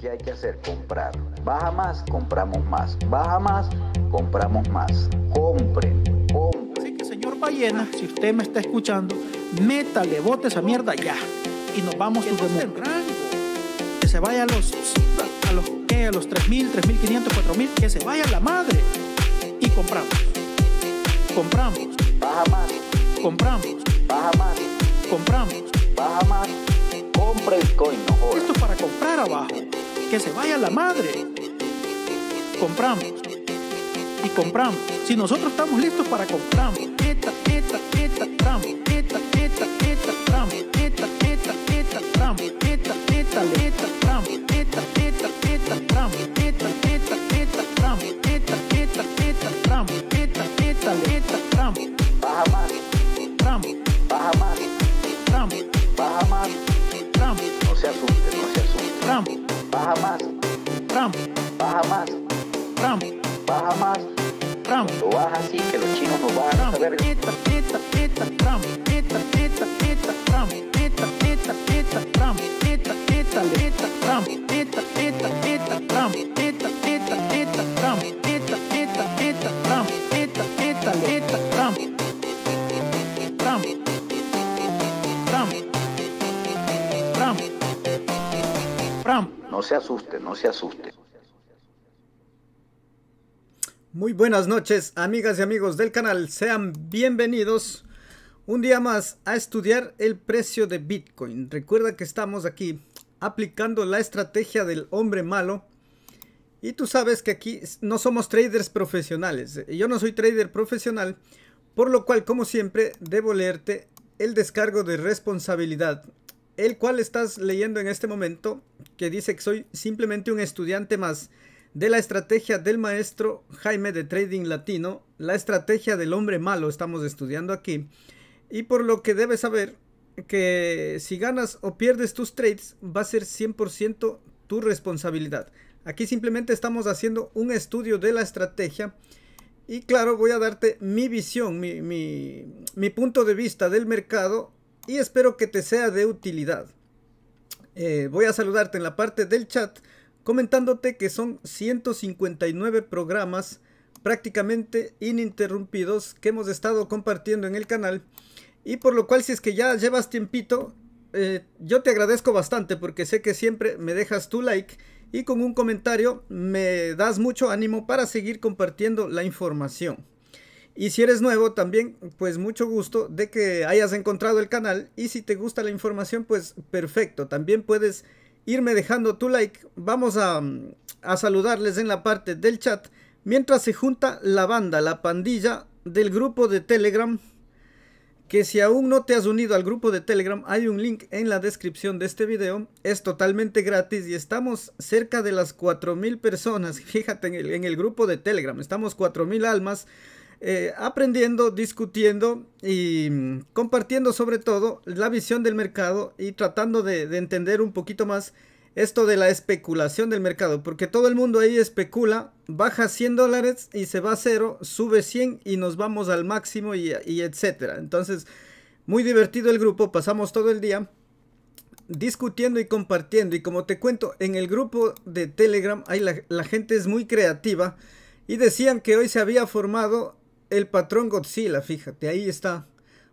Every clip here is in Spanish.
¿Qué hay que hacer? Comprar. Baja más, compramos más. Baja más, compramos más. Compren, compren. Así que, señor Ballena, si usted me está escuchando, métale bote esa mierda ya. Y nos vamos a un Que se vaya a los. A los ¿qué? A los 3.000, 3.500, 4.000. Que se vaya la madre. Y compramos. Compramos. Baja más. Compramos. Baja más. Compramos. Baja más. Compre el coin, Esto es para comprar abajo que se vaya la madre. Compramos. Y compramos. Si nosotros estamos listos para comprar. Eta, eta, Baja más. No Bahamas, Trump, Bahamas, Trump, Bahamas, Trump. Lo vas así que los chinos no van a saber. Trump, Trump, Trump, Trump, Trump. no se asuste, no se asuste. Muy buenas noches, amigas y amigos del canal. Sean bienvenidos un día más a estudiar el precio de Bitcoin. Recuerda que estamos aquí aplicando la estrategia del hombre malo. Y tú sabes que aquí no somos traders profesionales. Yo no soy trader profesional, por lo cual, como siempre, debo leerte el descargo de responsabilidad el cual estás leyendo en este momento, que dice que soy simplemente un estudiante más de la estrategia del maestro Jaime de Trading Latino, la estrategia del hombre malo estamos estudiando aquí, y por lo que debes saber que si ganas o pierdes tus trades va a ser 100% tu responsabilidad. Aquí simplemente estamos haciendo un estudio de la estrategia y claro, voy a darte mi visión, mi, mi punto de vista del mercado y espero que te sea de utilidad. Eh, voy a saludarte en la parte del chat comentándote que son 159 programas prácticamente ininterrumpidos que hemos estado compartiendo en el canal y por lo cual si es que ya llevas tiempito eh, yo te agradezco bastante porque sé que siempre me dejas tu like y con un comentario me das mucho ánimo para seguir compartiendo la información. Y si eres nuevo también, pues mucho gusto de que hayas encontrado el canal. Y si te gusta la información, pues perfecto. También puedes irme dejando tu like. Vamos mm, a, saludarles en la parte del chat. Mientras se junta la banda, la pandilla del grupo de Telegram. Que si aún no te has unido al grupo de Telegram, hay un link en la descripción de este video. Es totalmente gratis y estamos cerca de las 4.000 personas. Fíjate en el, en el grupo de Telegram. Estamos 4.000 almas. Eh, aprendiendo, discutiendo y mm, compartiendo sobre todo la visión del mercado y tratando de, entender un poquito más esto de la especulación del mercado, porque todo el mundo ahí especula, baja 100 dólares y se va a cero, sube 100 y nos vamos al máximo y, etcétera. Entonces, muy divertido el grupo, pasamos todo el día discutiendo y compartiendo. Y como te cuento, en el grupo de Telegram hay la gente es muy creativa y decían que hoy se había formado el patrón Godzilla, fíjate, ahí está.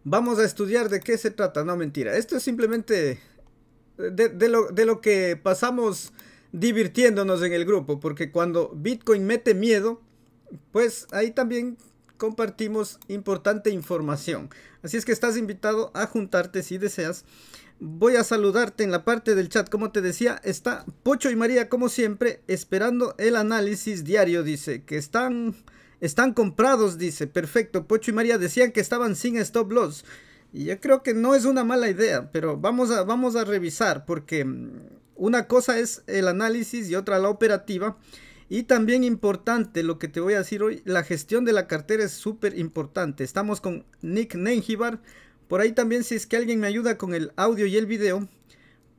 Vamos a estudiar de qué se trata, no mentira. Esto es simplemente de, lo, lo que pasamos divirtiéndonos en el grupo, porque cuando Bitcoin mete miedo, pues ahí también compartimos importante información. Así es que estás invitado a juntarte si deseas. Voy a saludarte en la parte del chat. Como te decía, está Pocho y María, como siempre, esperando el análisis diario. Dice que están están comprados, dice. Perfecto. Pocho y María decían que estaban sin stop loss. Y yo creo que no es una mala idea, pero vamos a, vamos a revisar porque mm, una cosa es el análisis y otra la operativa. Y también importante lo que te voy a decir hoy, la gestión de la cartera es súper importante. Estamos con Nick Nenjibar. Por ahí también si es que alguien me ayuda con el audio y el video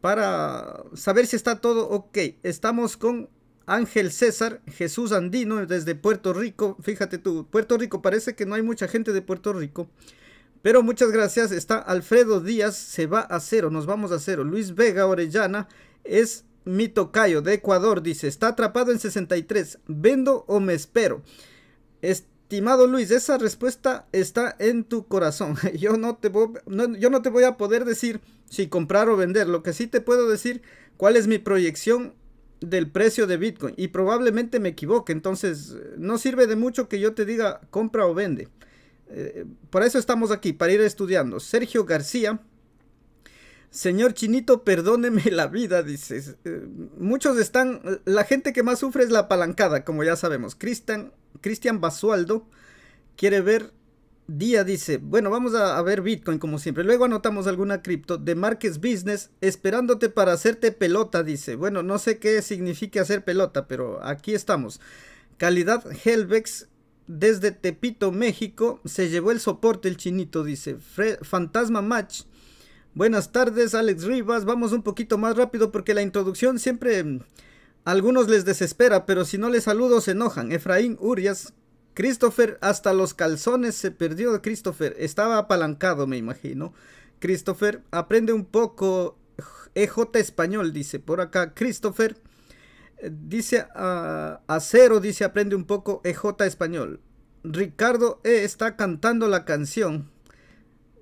para saber si está todo ok. Estamos con Ángel César, Jesús Andino desde Puerto Rico. Fíjate tú, Puerto Rico, parece que no hay mucha gente de Puerto Rico. Pero muchas gracias. Está Alfredo Díaz, se va a cero, nos vamos a cero. Luis Vega Orellana es mi tocayo de Ecuador, dice. Está atrapado en 63. ¿Vendo o me espero? Estimado Luis, esa respuesta está en tu corazón. Yo no te voy, yo no te voy a poder decir si comprar o vender. Lo que sí te puedo decir, cuál es mi proyección del precio de Bitcoin y probablemente me equivoque, entonces no sirve de mucho que yo te diga compra o vende. Eh, por eso estamos aquí, para ir estudiando. Sergio García, señor Chinito, perdóneme la vida, dices. Eh, muchos están, eh, la gente que más sufre es la palancada como ya sabemos. Cristian, Cristian Basualdo quiere ver Día dice, bueno, vamos a, ver Bitcoin como siempre. Luego anotamos alguna cripto de Marques Business esperándote para hacerte pelota, dice. Bueno, no sé qué significa hacer pelota, pero aquí estamos. Calidad Helvex desde Tepito, México. Se llevó el soporte el chinito, dice. Fantasma Match. Buenas tardes, Alex Rivas. Vamos un poquito más rápido porque la introducción siempre... Mm, algunos les desespera, pero si no les saludo se enojan. Efraín Urias, Christopher hasta los calzones se perdió. Christopher estaba apalancado, me imagino. Christopher aprende un poco EJ e español, dice por acá. Christopher eh, dice a ah, cero, dice aprende un poco EJ español. Ricardo E está cantando la canción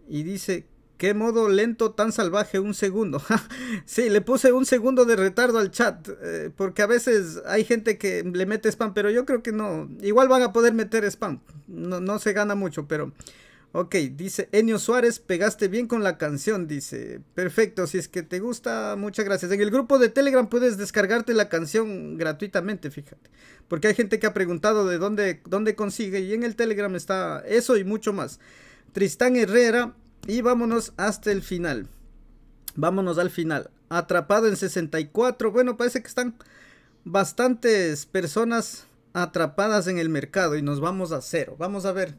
y dice Qué modo lento tan salvaje, un segundo. sí, le puse un segundo de retardo al chat, eh, porque a veces hay gente que le mete spam, pero yo creo que no. Igual van a poder meter spam. No, no se gana mucho, pero... Ok, dice Enio Suárez, pegaste bien con la canción, dice. Perfecto, si es que te gusta, muchas gracias. En el grupo de Telegram puedes descargarte la canción gratuitamente, fíjate. Porque hay gente que ha preguntado de dónde, dónde consigue y en el Telegram está eso y mucho más. Tristán Herrera y vámonos hasta el final. Vámonos al final. Atrapado en 64. Bueno, parece que están bastantes personas atrapadas en el mercado y nos vamos a cero. Vamos a ver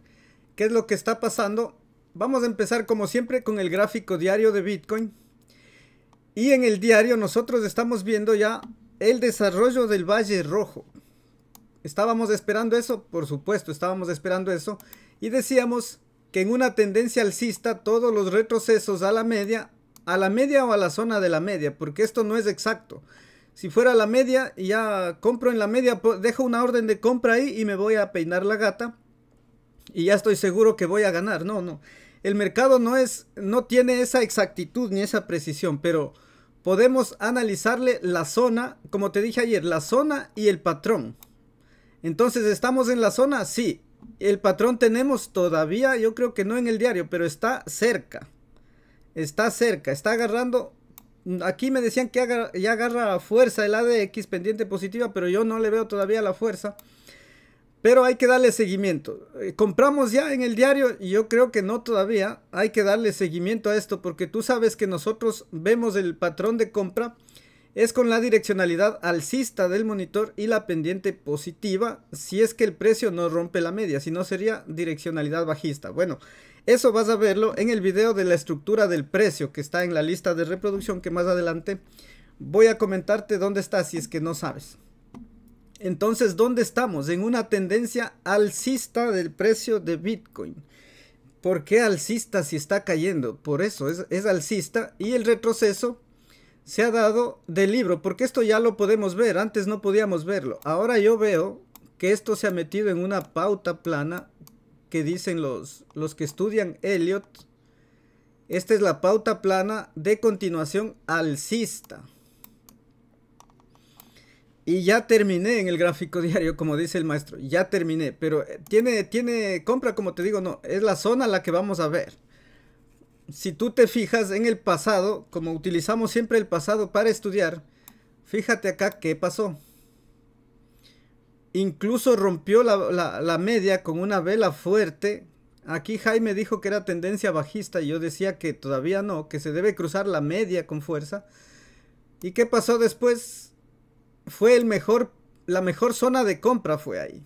qué es lo que está pasando. Vamos a empezar como siempre con el gráfico diario de Bitcoin. Y en el diario nosotros estamos viendo ya el desarrollo del Valle Rojo. ¿Estábamos esperando eso? Por supuesto, estábamos esperando eso. Y decíamos que en una tendencia alcista todos los retrocesos a la media, a la media o a la zona de la media, porque esto no es exacto. Si fuera la media, ya compro en la media, dejo una orden de compra ahí y me voy a peinar la gata y ya estoy seguro que voy a ganar. No, no. El mercado no es no tiene esa exactitud ni esa precisión, pero podemos analizarle la zona, como te dije ayer, la zona y el patrón. Entonces, ¿estamos en la zona? Sí. El patrón tenemos todavía, yo creo que no en el diario, pero está cerca. Está cerca, está agarrando. Aquí me decían que ya agarra fuerza el ADX pendiente positiva, pero yo no le veo todavía la fuerza. Pero hay que darle seguimiento. Eh, compramos ya en el diario y yo creo que no todavía. Hay que darle seguimiento a esto porque tú sabes que nosotros vemos el patrón de compra es con la direccionalidad alcista del monitor y la pendiente positiva si es que el precio no rompe la media, si no sería direccionalidad bajista. Bueno, eso vas a verlo en el video de la estructura del precio que está en la lista de reproducción que más adelante voy a comentarte dónde está si es que no sabes. Entonces, ¿dónde estamos? En una tendencia alcista del precio de Bitcoin. ¿Por qué alcista si está cayendo? Por eso es, es alcista y el retroceso se ha dado del libro, porque esto ya lo podemos ver, antes no podíamos verlo. Ahora yo veo que esto se ha metido en una pauta plana que dicen los, los que estudian Elliot. Esta es la pauta plana de continuación alcista. Y ya terminé en el gráfico diario, como dice el maestro, ya terminé, pero eh, tiene, tiene, compra como te digo, no, es la zona a la que vamos a ver si tú te fijas en el pasado, como utilizamos siempre el pasado para estudiar, fíjate acá qué pasó. Incluso rompió la, media con una vela fuerte. Aquí Jaime dijo que era tendencia bajista y yo decía que todavía no, que se debe cruzar la media con fuerza. ¿Y qué pasó después? Fue el mejor, la mejor zona de compra fue ahí.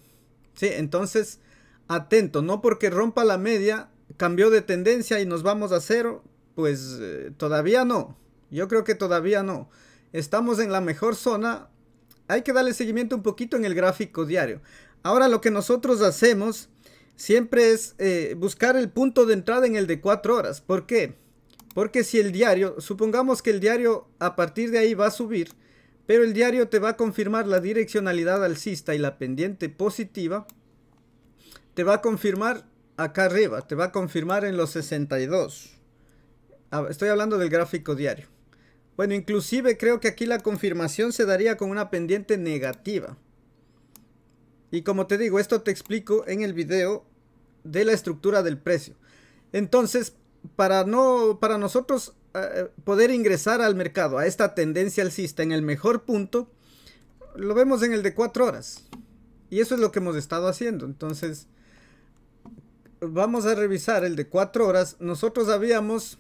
Sí, entonces, atento, no porque rompa la media cambió de tendencia y nos vamos a cero, pues eh, todavía no. Yo creo que todavía no. Estamos en la mejor zona. Hay que darle seguimiento un poquito en el gráfico diario. Ahora lo que nosotros hacemos siempre es eh, buscar el punto de entrada en el de 4 horas. ¿Por qué? Porque si el diario, supongamos que el diario a partir de ahí va a subir, pero el diario te va a confirmar la direccionalidad alcista y la pendiente positiva, te va a confirmar acá arriba, te va a confirmar en los 62. Ah, estoy hablando del gráfico diario. Bueno, inclusive creo que aquí la confirmación se daría con una pendiente negativa. Y como te digo, esto te explico en el video de la estructura del precio. Entonces, para, no, para nosotros eh, poder ingresar al mercado a esta tendencia alcista en el mejor punto, lo vemos en el de 4 horas. Y eso es lo que hemos estado haciendo. Entonces, vamos a revisar el de cuatro horas. Nosotros habíamos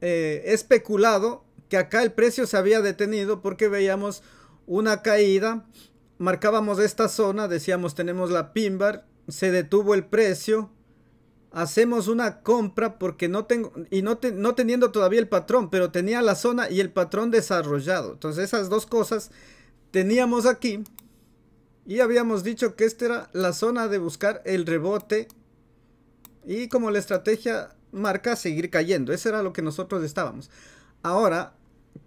eh, especulado que acá el precio se había detenido porque veíamos una caída. Marcábamos esta zona, decíamos tenemos la Pimbar, se detuvo el precio. Hacemos una compra porque no tengo, y no, no teniendo todavía el patrón, pero tenía la zona y el patrón desarrollado. Entonces esas dos cosas teníamos aquí y habíamos dicho que esta era la zona de buscar el rebote y como la estrategia marca seguir cayendo. Eso era lo que nosotros estábamos. Ahora,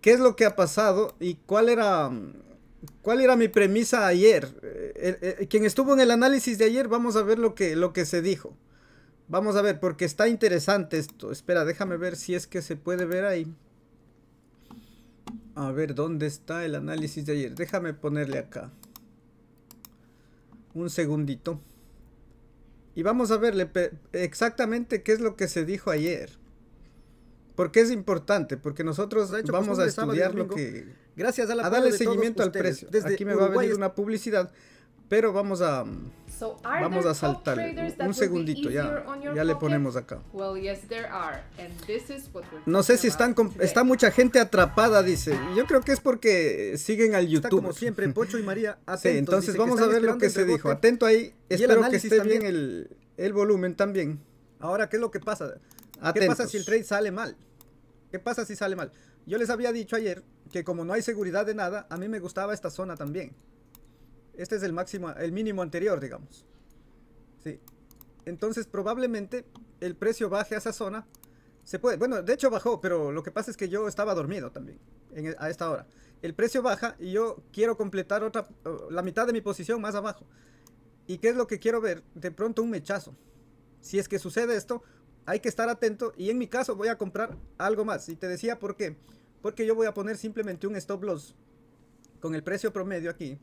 ¿qué es lo que ha pasado y cuál era, mm, cuál era mi premisa ayer? Eh, eh, eh, quien estuvo en el análisis de ayer, vamos a ver lo que, lo que se dijo. Vamos a ver, porque está interesante esto. Espera, déjame ver si es que se puede ver ahí. A ver, ¿dónde está el análisis de ayer? Déjame ponerle acá. Un segundito. Y vamos a verle exactamente qué es lo que se dijo ayer. Porque es importante, porque nosotros pues, vamos a estudiar lo que... Gracias a la a darle seguimiento al precio. Desde Aquí me va a venir una publicidad pero vamos a mm, vamos a saltar un segundito ya ya le ponemos acá no sé si están está mucha gente atrapada dice yo creo que es porque siguen al YouTube como siempre Pocho y María atentos, sí, entonces vamos a ver lo que se dijo atento ahí espero que esté bien el, el volumen también ahora qué es lo que pasa qué pasa si el trade sale mal qué pasa si sale mal yo les había dicho ayer que como no hay seguridad de nada a mí me gustaba esta zona también este es el máximo, el mínimo anterior, digamos. Sí. Entonces probablemente el precio baje a esa zona. Se puede, bueno, de hecho bajó, pero lo que pasa es que yo estaba dormido también e, a esta hora. El precio baja y yo quiero completar otra, la mitad de mi posición más abajo. ¿Y qué es lo que quiero ver? De pronto un mechazo. Si es que sucede esto, hay que estar atento y en mi caso voy a comprar algo más. Y te decía por qué. Porque yo voy a poner simplemente un stop loss con el precio promedio aquí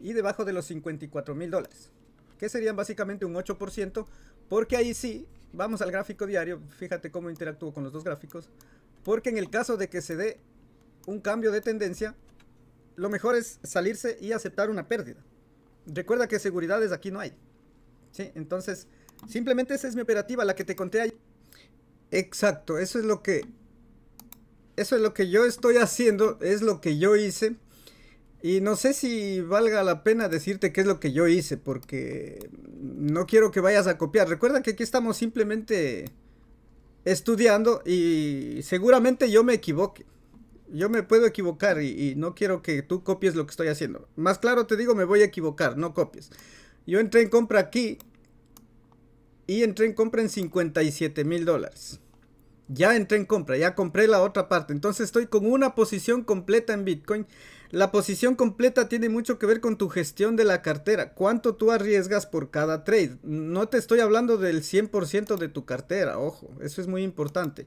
y debajo de los 54 mil dólares, que serían básicamente un 8%, porque ahí sí, vamos al gráfico diario, fíjate cómo interactúo con los dos gráficos, porque en el caso de que se dé un cambio de tendencia, lo mejor es salirse y aceptar una pérdida. Recuerda que seguridades aquí no hay. ¿sí? Entonces, simplemente esa es mi operativa, la que te conté ahí Exacto, eso es lo que... Eso es lo que yo estoy haciendo, es lo que yo hice y no sé si valga la pena decirte qué es lo que yo hice, porque no quiero que vayas a copiar. Recuerda que aquí estamos simplemente estudiando y seguramente yo me equivoque. Yo me puedo equivocar y, no quiero que tú copies lo que estoy haciendo. Más claro te digo, me voy a equivocar, no copies. Yo entré en compra aquí y entré en compra en 57 mil dólares. Ya entré en compra, ya compré la otra parte. Entonces estoy con una posición completa en Bitcoin la posición completa tiene mucho que ver con tu gestión de la cartera. ¿Cuánto tú arriesgas por cada trade? No te estoy hablando del 100% de tu cartera, ojo, eso es muy importante.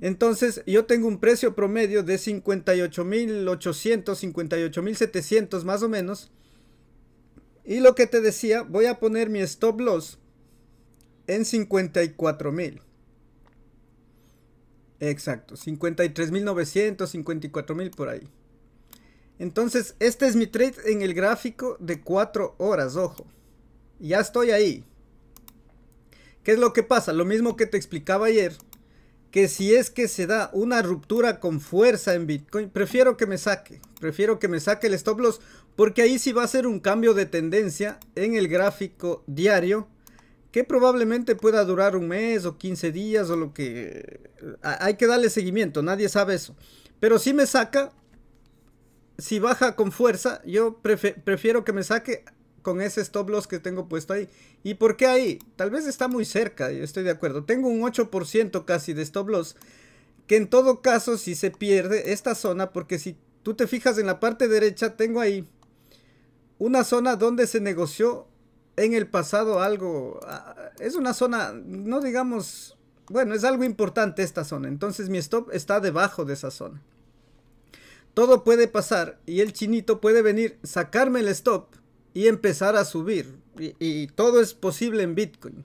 Entonces, yo tengo un precio promedio de 58,800, 58,700 más o menos. Y lo que te decía, voy a poner mi stop loss en 54,000. Exacto, 53,900, 54,000 por ahí. Entonces, este es mi trade en el gráfico de 4 horas, ojo. Ya estoy ahí. ¿Qué es lo que pasa? Lo mismo que te explicaba ayer, que si es que se da una ruptura con fuerza en Bitcoin, prefiero que me saque, prefiero que me saque el stop loss, porque ahí sí va a ser un cambio de tendencia en el gráfico diario, que probablemente pueda durar un mes o 15 días o lo que... Eh, hay que darle seguimiento, nadie sabe eso. Pero si me saca, si baja con fuerza, yo prefiero que me saque con ese stop loss que tengo puesto ahí. ¿Y por qué ahí? Tal vez está muy cerca, yo estoy de acuerdo. Tengo un 8% casi de stop loss. Que en todo caso, si se pierde esta zona, porque si tú te fijas en la parte derecha, tengo ahí una zona donde se negoció en el pasado algo. Ah, es una zona, no digamos, bueno, es algo importante esta zona. Entonces mi stop está debajo de esa zona. Todo puede pasar y el chinito puede venir, sacarme el stop y empezar a subir. Y, todo es posible en Bitcoin.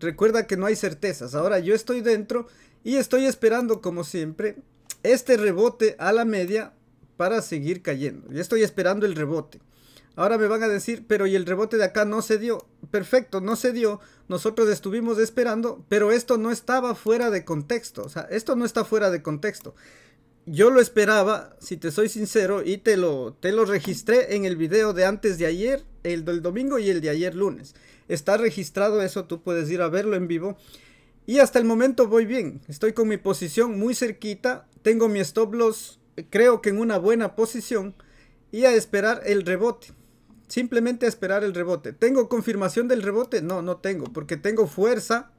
Recuerda que no hay certezas. Ahora yo estoy dentro y estoy esperando, como siempre, este rebote a la media para seguir cayendo. y estoy esperando el rebote. Ahora me van a decir, pero y el rebote de acá no se dio. Perfecto, no se dio. Nosotros estuvimos esperando, pero esto no estaba fuera de contexto. O sea, esto no está fuera de contexto yo lo esperaba, si te soy sincero, y te lo, te lo registré en el video de antes de ayer, el del domingo y el de ayer lunes. Está registrado eso, tú puedes ir a verlo en vivo. Y hasta el momento voy bien, estoy con mi posición muy cerquita, tengo mi stop loss, creo que en una buena posición, y a esperar el rebote. Simplemente a esperar el rebote. ¿Tengo confirmación del rebote? No, no tengo, porque tengo fuerza,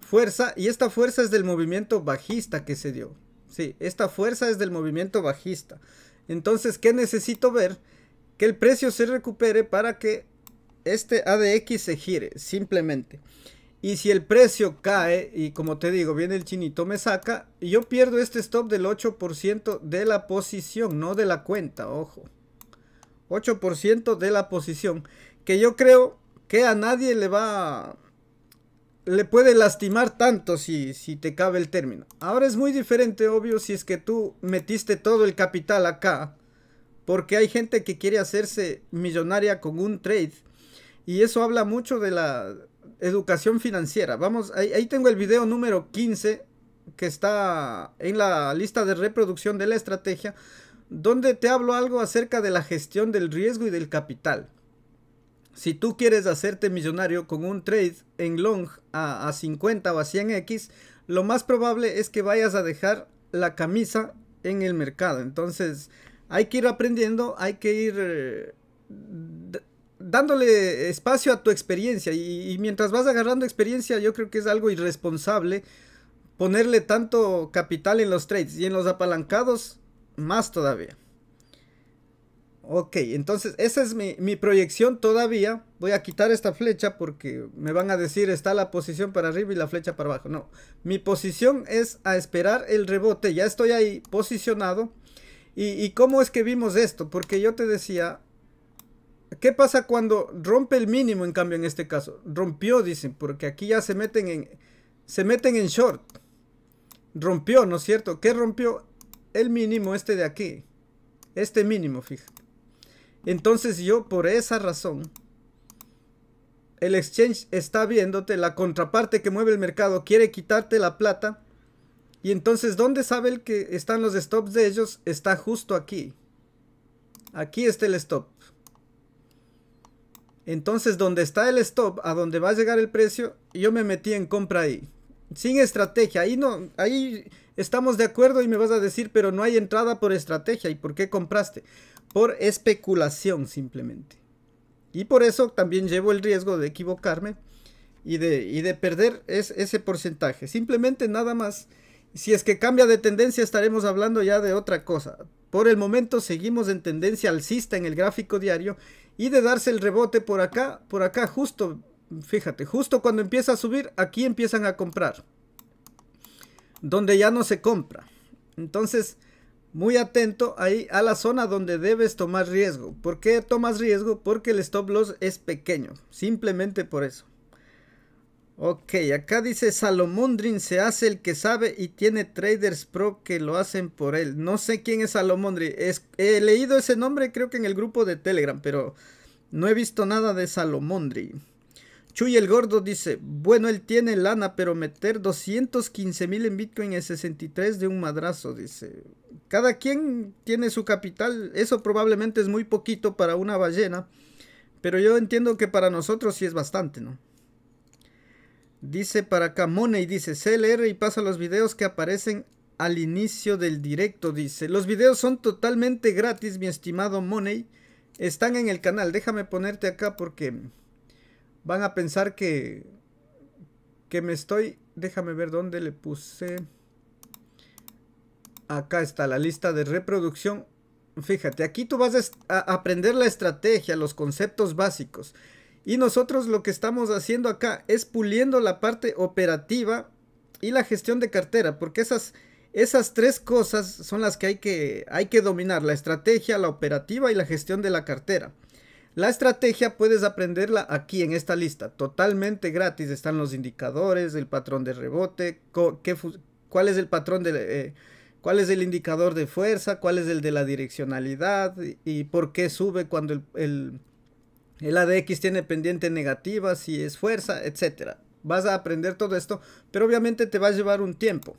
fuerza, y esta fuerza es del movimiento bajista que se dio. Sí, esta fuerza es del movimiento bajista. Entonces, ¿qué necesito ver? Que el precio se recupere para que este ADX se gire, simplemente. Y si el precio cae, y como te digo, viene el chinito, me saca, y yo pierdo este stop del 8% de la posición, no de la cuenta, ojo. 8% de la posición, que yo creo que a nadie le va le puede lastimar tanto si, si te cabe el término. Ahora es muy diferente, obvio, si es que tú metiste todo el capital acá. Porque hay gente que quiere hacerse millonaria con un trade. Y eso habla mucho de la educación financiera. Vamos, ahí, tengo el video número 15 que está en la lista de reproducción de la estrategia, donde te hablo algo acerca de la gestión del riesgo y del capital. Si tú quieres hacerte millonario con un trade en long a, a 50 o a 100x, lo más probable es que vayas a dejar la camisa en el mercado. Entonces, hay que ir aprendiendo, hay que ir eh, dándole espacio a tu experiencia. y, mientras vas agarrando experiencia, yo creo que es algo irresponsable ponerle tanto capital en los trades y en los apalancados, más todavía. Ok, entonces esa es mi, proyección todavía. Voy a quitar esta flecha porque me van a decir está la posición para arriba y la flecha para abajo. No, mi posición es a esperar el rebote. Ya estoy ahí posicionado. ¿Y, cómo es que vimos esto? Porque yo te decía, ¿qué pasa cuando rompe el mínimo en cambio en este caso? Rompió, dicen, porque aquí ya se meten en, se meten en short. Rompió, ¿no es cierto? ¿Qué rompió? El mínimo este de aquí. Este mínimo, fíjate. Entonces yo por esa razón, el exchange está viéndote, la contraparte que mueve el mercado quiere quitarte la plata. Y entonces, ¿dónde sabe el que están los stops de ellos? Está justo aquí. Aquí está el stop. Entonces, dónde está el stop, a dónde va a llegar el precio, yo me metí en compra ahí. Sin estrategia. Ahí no, ahí estamos de acuerdo y me vas a decir, pero no hay entrada por estrategia. ¿Y por qué compraste? por especulación simplemente. Y por eso también llevo el riesgo de equivocarme y de, de perder es, ese porcentaje. Simplemente nada más. Si es que cambia de tendencia estaremos hablando ya de otra cosa. Por el momento seguimos en tendencia alcista en el gráfico diario y de darse el rebote por acá, por acá justo, fíjate, justo cuando empieza a subir, aquí empiezan a comprar. Donde ya no se compra. Entonces, muy atento ahí a la zona donde debes tomar riesgo. ¿Por qué tomas riesgo? Porque el stop loss es pequeño, simplemente por eso. Ok, acá dice Salomondrin se hace el que sabe y tiene traders pro que lo hacen por él. No sé quién es Salomondri. he leído ese nombre creo que en el grupo de Telegram, pero no he visto nada de Salomondri. Chuy el Gordo dice, bueno, él tiene lana, pero meter 215 mil en Bitcoin es 63 de un madrazo, dice. Cada quien tiene su capital, eso probablemente es muy poquito para una ballena, pero yo entiendo que para nosotros sí es bastante, ¿no? Dice para acá Money, dice CLR y pasa los videos que aparecen al inicio del directo, dice. Los videos son totalmente gratis, mi estimado Money. Están en el canal. Déjame ponerte acá porque Van a pensar que... Que me estoy... Déjame ver dónde le puse... Acá está la lista de reproducción. Fíjate, aquí tú vas a, aprender la estrategia, los conceptos básicos. Y nosotros lo que estamos haciendo acá es puliendo la parte operativa y la gestión de cartera, porque esas, esas tres cosas son las que hay, que hay que dominar, la estrategia, la operativa y la gestión de la cartera. La estrategia puedes aprenderla aquí en esta lista, totalmente gratis. Están los indicadores, el patrón de rebote, qué, cuál es el patrón de... Eh, cuál es el indicador de fuerza, cuál es el de la direccionalidad y, por qué sube cuando el, el, ADX tiene pendiente negativa, si es fuerza, etc. Vas a aprender todo esto, pero obviamente te va a llevar un tiempo.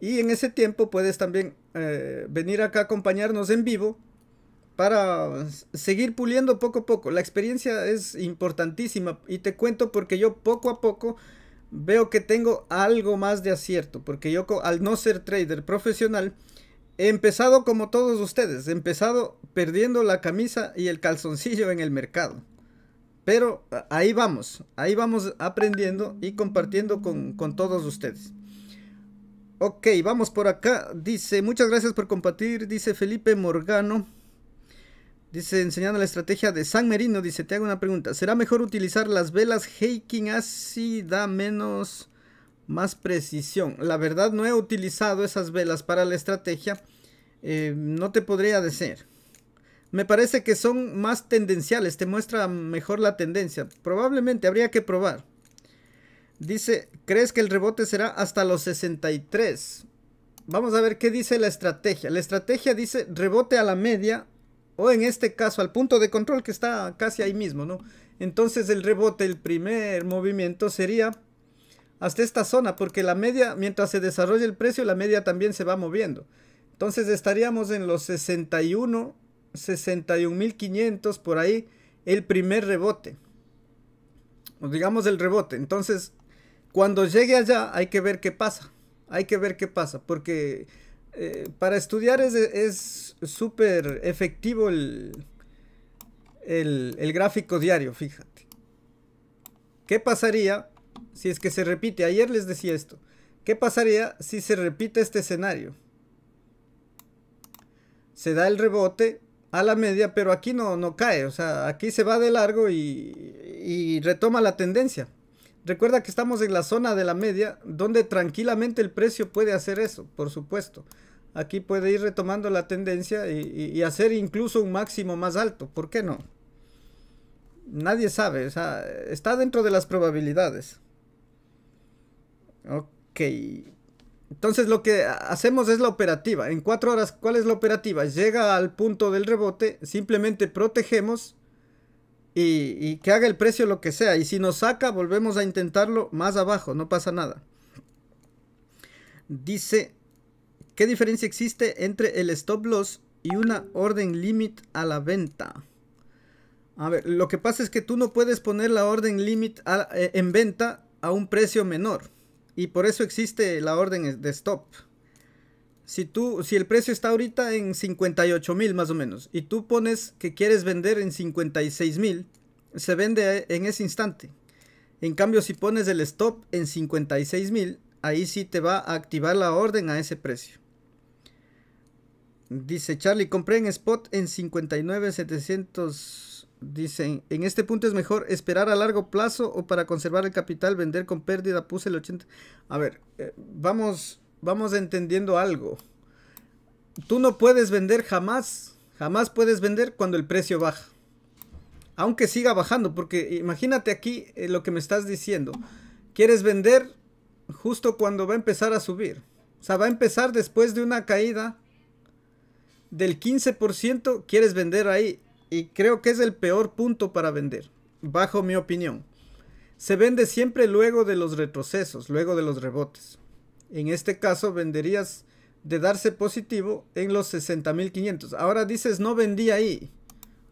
Y en ese tiempo puedes también eh, venir acá a acompañarnos en vivo para seguir puliendo poco a poco. La experiencia es importantísima y te cuento porque yo poco a poco veo que tengo algo más de acierto, porque yo al no ser trader profesional he empezado como todos ustedes, he empezado perdiendo la camisa y el calzoncillo en el mercado. Pero ahí vamos, ahí vamos aprendiendo y compartiendo con, con todos ustedes. Ok, vamos por acá. Dice, muchas gracias por compartir. Dice Felipe Morgano. Dice, enseñando la estrategia de San Merino, dice, te hago una pregunta. ¿Será mejor utilizar las velas Heiking así da menos, más precisión? La verdad no he utilizado esas velas para la estrategia. Eh, no te podría decir. Me parece que son más tendenciales, te muestra mejor la tendencia. Probablemente, habría que probar. Dice, ¿crees que el rebote será hasta los 63? Vamos a ver qué dice la estrategia. La estrategia dice rebote a la media o en este caso al punto de control que está casi ahí mismo, ¿no? Entonces el rebote, el primer movimiento sería hasta esta zona, porque la media, mientras se desarrolla el precio, la media también se va moviendo. Entonces estaríamos en los 61, 61.500 por ahí, el primer rebote. O digamos el rebote. Entonces, cuando llegue allá hay que ver qué pasa. Hay que ver qué pasa, porque eh, para estudiar es súper efectivo el, el, gráfico diario, fíjate. ¿Qué pasaría si es que se repite? Ayer les decía esto. ¿Qué pasaría si se repite este escenario? Se da el rebote, a la media, pero aquí no, no cae, o sea, aquí se va de largo y, y, retoma la tendencia. Recuerda que estamos en la zona de la media, donde tranquilamente el precio puede hacer eso, por supuesto aquí puede ir retomando la tendencia y, hacer incluso un máximo más alto. ¿Por qué no? Nadie sabe, está dentro de las probabilidades. Ok. Entonces lo que hacemos es la operativa. En cuatro horas, ¿cuál es la operativa? Llega al punto del rebote, simplemente protegemos y, que haga el precio lo que sea. Y si nos saca, volvemos a intentarlo más abajo, no pasa nada. Dice ¿Qué diferencia existe entre el stop loss y una orden limit a la venta? A ver, lo que pasa es que tú no puedes poner la orden limit eh, en venta a un precio menor. Y por eso existe la orden de stop. Si, tú, si el precio está ahorita en 58 mil más o menos y tú pones que quieres vender en 56 mil, se vende eh, en ese instante. En cambio, si pones el stop en 56 mil, ahí sí te va a activar la orden a ese precio. Dice Charlie, compré en spot en 59,700. Dice, en este punto es mejor esperar a largo plazo o para conservar el capital, vender con pérdida, puse el 80. A ver, eh, vamos, vamos entendiendo algo. Tú no puedes vender jamás, jamás puedes vender cuando el precio baja. Aunque siga bajando, porque imagínate aquí eh, lo que me estás diciendo. Quieres vender justo cuando va a empezar a subir. O sea, va a empezar después de una caída del 15% quieres vender ahí y creo que es el peor punto para vender, bajo mi opinión. Se vende siempre luego de los retrocesos, luego de los rebotes. En este caso venderías de darse positivo en los 60.500. Ahora dices no vendí ahí.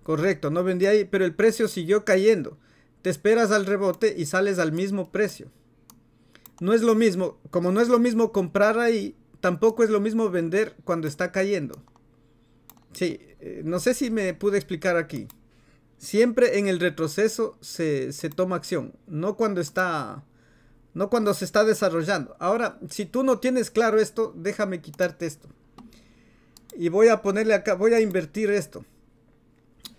Correcto, no vendí ahí, pero el precio siguió cayendo. Te esperas al rebote y sales al mismo precio. No es lo mismo, como no es lo mismo comprar ahí, tampoco es lo mismo vender cuando está cayendo. Sí, eh, no sé si me pude explicar aquí. Siempre en el retroceso se, se, toma acción, no cuando está. No cuando se está desarrollando. Ahora, si tú no tienes claro esto, déjame quitarte esto. Y voy a ponerle acá, voy a invertir esto.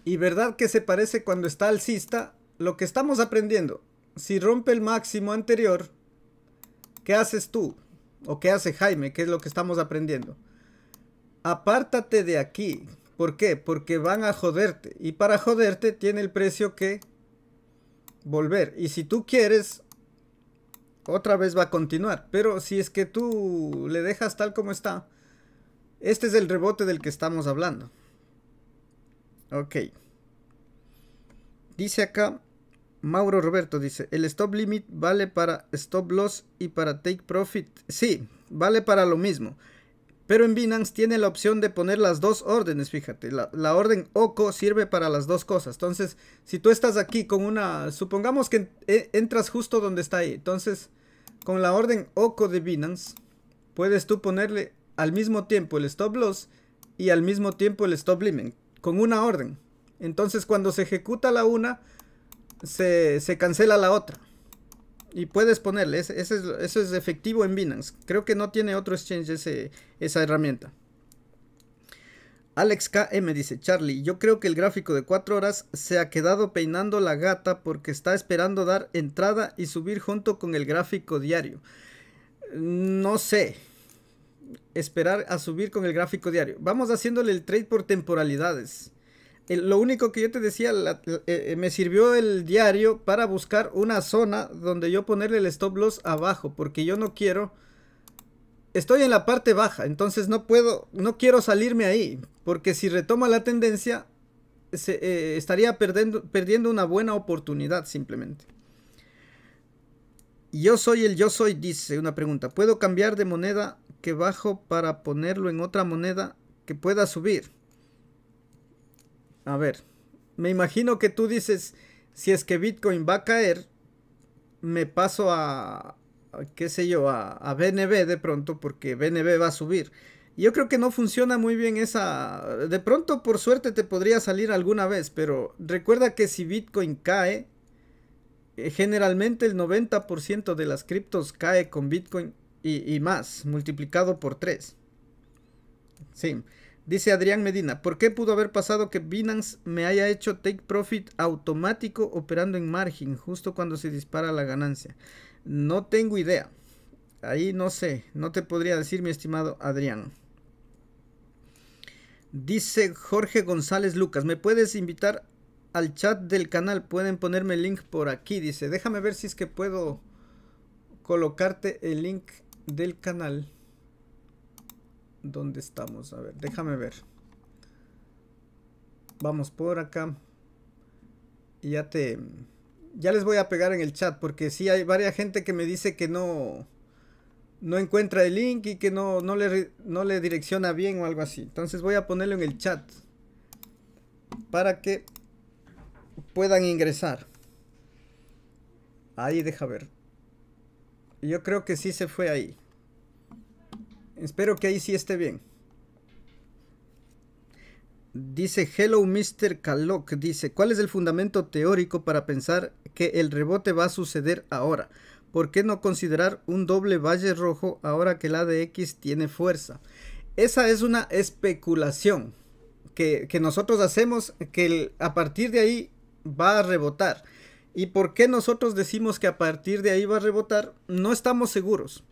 Y verdad que se parece cuando está alcista, lo que estamos aprendiendo. Si rompe el máximo anterior, ¿qué haces tú? ¿O qué hace Jaime? ¿Qué es lo que estamos aprendiendo? apártate de aquí. ¿Por qué? Porque van a joderte. Y para joderte tiene el precio que volver. Y si tú quieres, otra vez va a continuar. Pero si es que tú le dejas tal como está, este es el rebote del que estamos hablando. Ok. Dice acá, Mauro Roberto dice, el stop limit vale para stop loss y para take profit. Sí, vale para lo mismo. Pero en Binance tiene la opción de poner las dos órdenes, fíjate. La, orden OCO sirve para las dos cosas. Entonces, si tú estás aquí con una... Supongamos que e, entras justo donde está ahí. Entonces, con la orden OCO de Binance, puedes tú ponerle al mismo tiempo el stop loss y al mismo tiempo el stop limit. Con una orden. Entonces, cuando se ejecuta la una, se, se cancela la otra. Y puedes ponerle, ese, es, eso es efectivo en Binance. Creo que no tiene otro exchange esa herramienta. Alex KM dice, Charlie, yo creo que el gráfico de 4 horas se ha quedado peinando la gata porque está esperando dar entrada y subir junto con el gráfico diario. No sé. Esperar a subir con el gráfico diario. Vamos haciéndole el trade por temporalidades lo único que yo te decía, eh, eh, me sirvió el diario para buscar una zona donde yo ponerle el stop loss abajo, porque yo no quiero... Estoy en la parte baja, entonces no puedo, no quiero salirme ahí, porque si retoma la tendencia, eh, estaría perdiendo, perdiendo una buena oportunidad simplemente. Yo soy el yo soy, dice una pregunta. ¿Puedo cambiar de moneda que bajo para ponerlo en otra moneda que pueda subir? a ver, me imagino que tú dices, si es que Bitcoin va a caer, me paso a, qué sé yo, a, BNB de pronto, porque BNB va a subir. Yo creo que no funciona muy bien esa... De pronto, por suerte, te podría salir alguna vez, pero recuerda que si Bitcoin cae, eh, generalmente el 90% de las criptos cae con Bitcoin y, y más, multiplicado por 3. Sí. Dice Adrián Medina, ¿por qué pudo haber pasado que Binance me haya hecho take profit automático operando en margen justo cuando se dispara la ganancia? No tengo idea. Ahí no sé, no te podría decir mi estimado Adrián. Dice Jorge González Lucas, ¿me puedes invitar al chat del canal? Pueden ponerme el link por aquí, dice. Déjame ver si es que puedo colocarte el link del canal dónde estamos. A ver, déjame ver. Vamos por acá. Y ya te... Ya les voy a pegar en el chat porque si hay varias gente que me dice que no... No encuentra el link y que no, no, le, no le direcciona bien o algo así. Entonces voy a ponerlo en el chat. Para que puedan ingresar. Ahí deja ver. Yo creo que sí se fue ahí. Espero que ahí sí esté bien. Dice Hello Mr. Kalok, dice, ¿cuál es el fundamento teórico para pensar que el rebote va a suceder ahora? ¿Por qué no considerar un doble valle rojo ahora que la de x tiene fuerza? Esa es una especulación que, nosotros hacemos que a partir de ahí va a rebotar. ¿Y por qué nosotros decimos que a partir de ahí va a rebotar? No estamos seguros.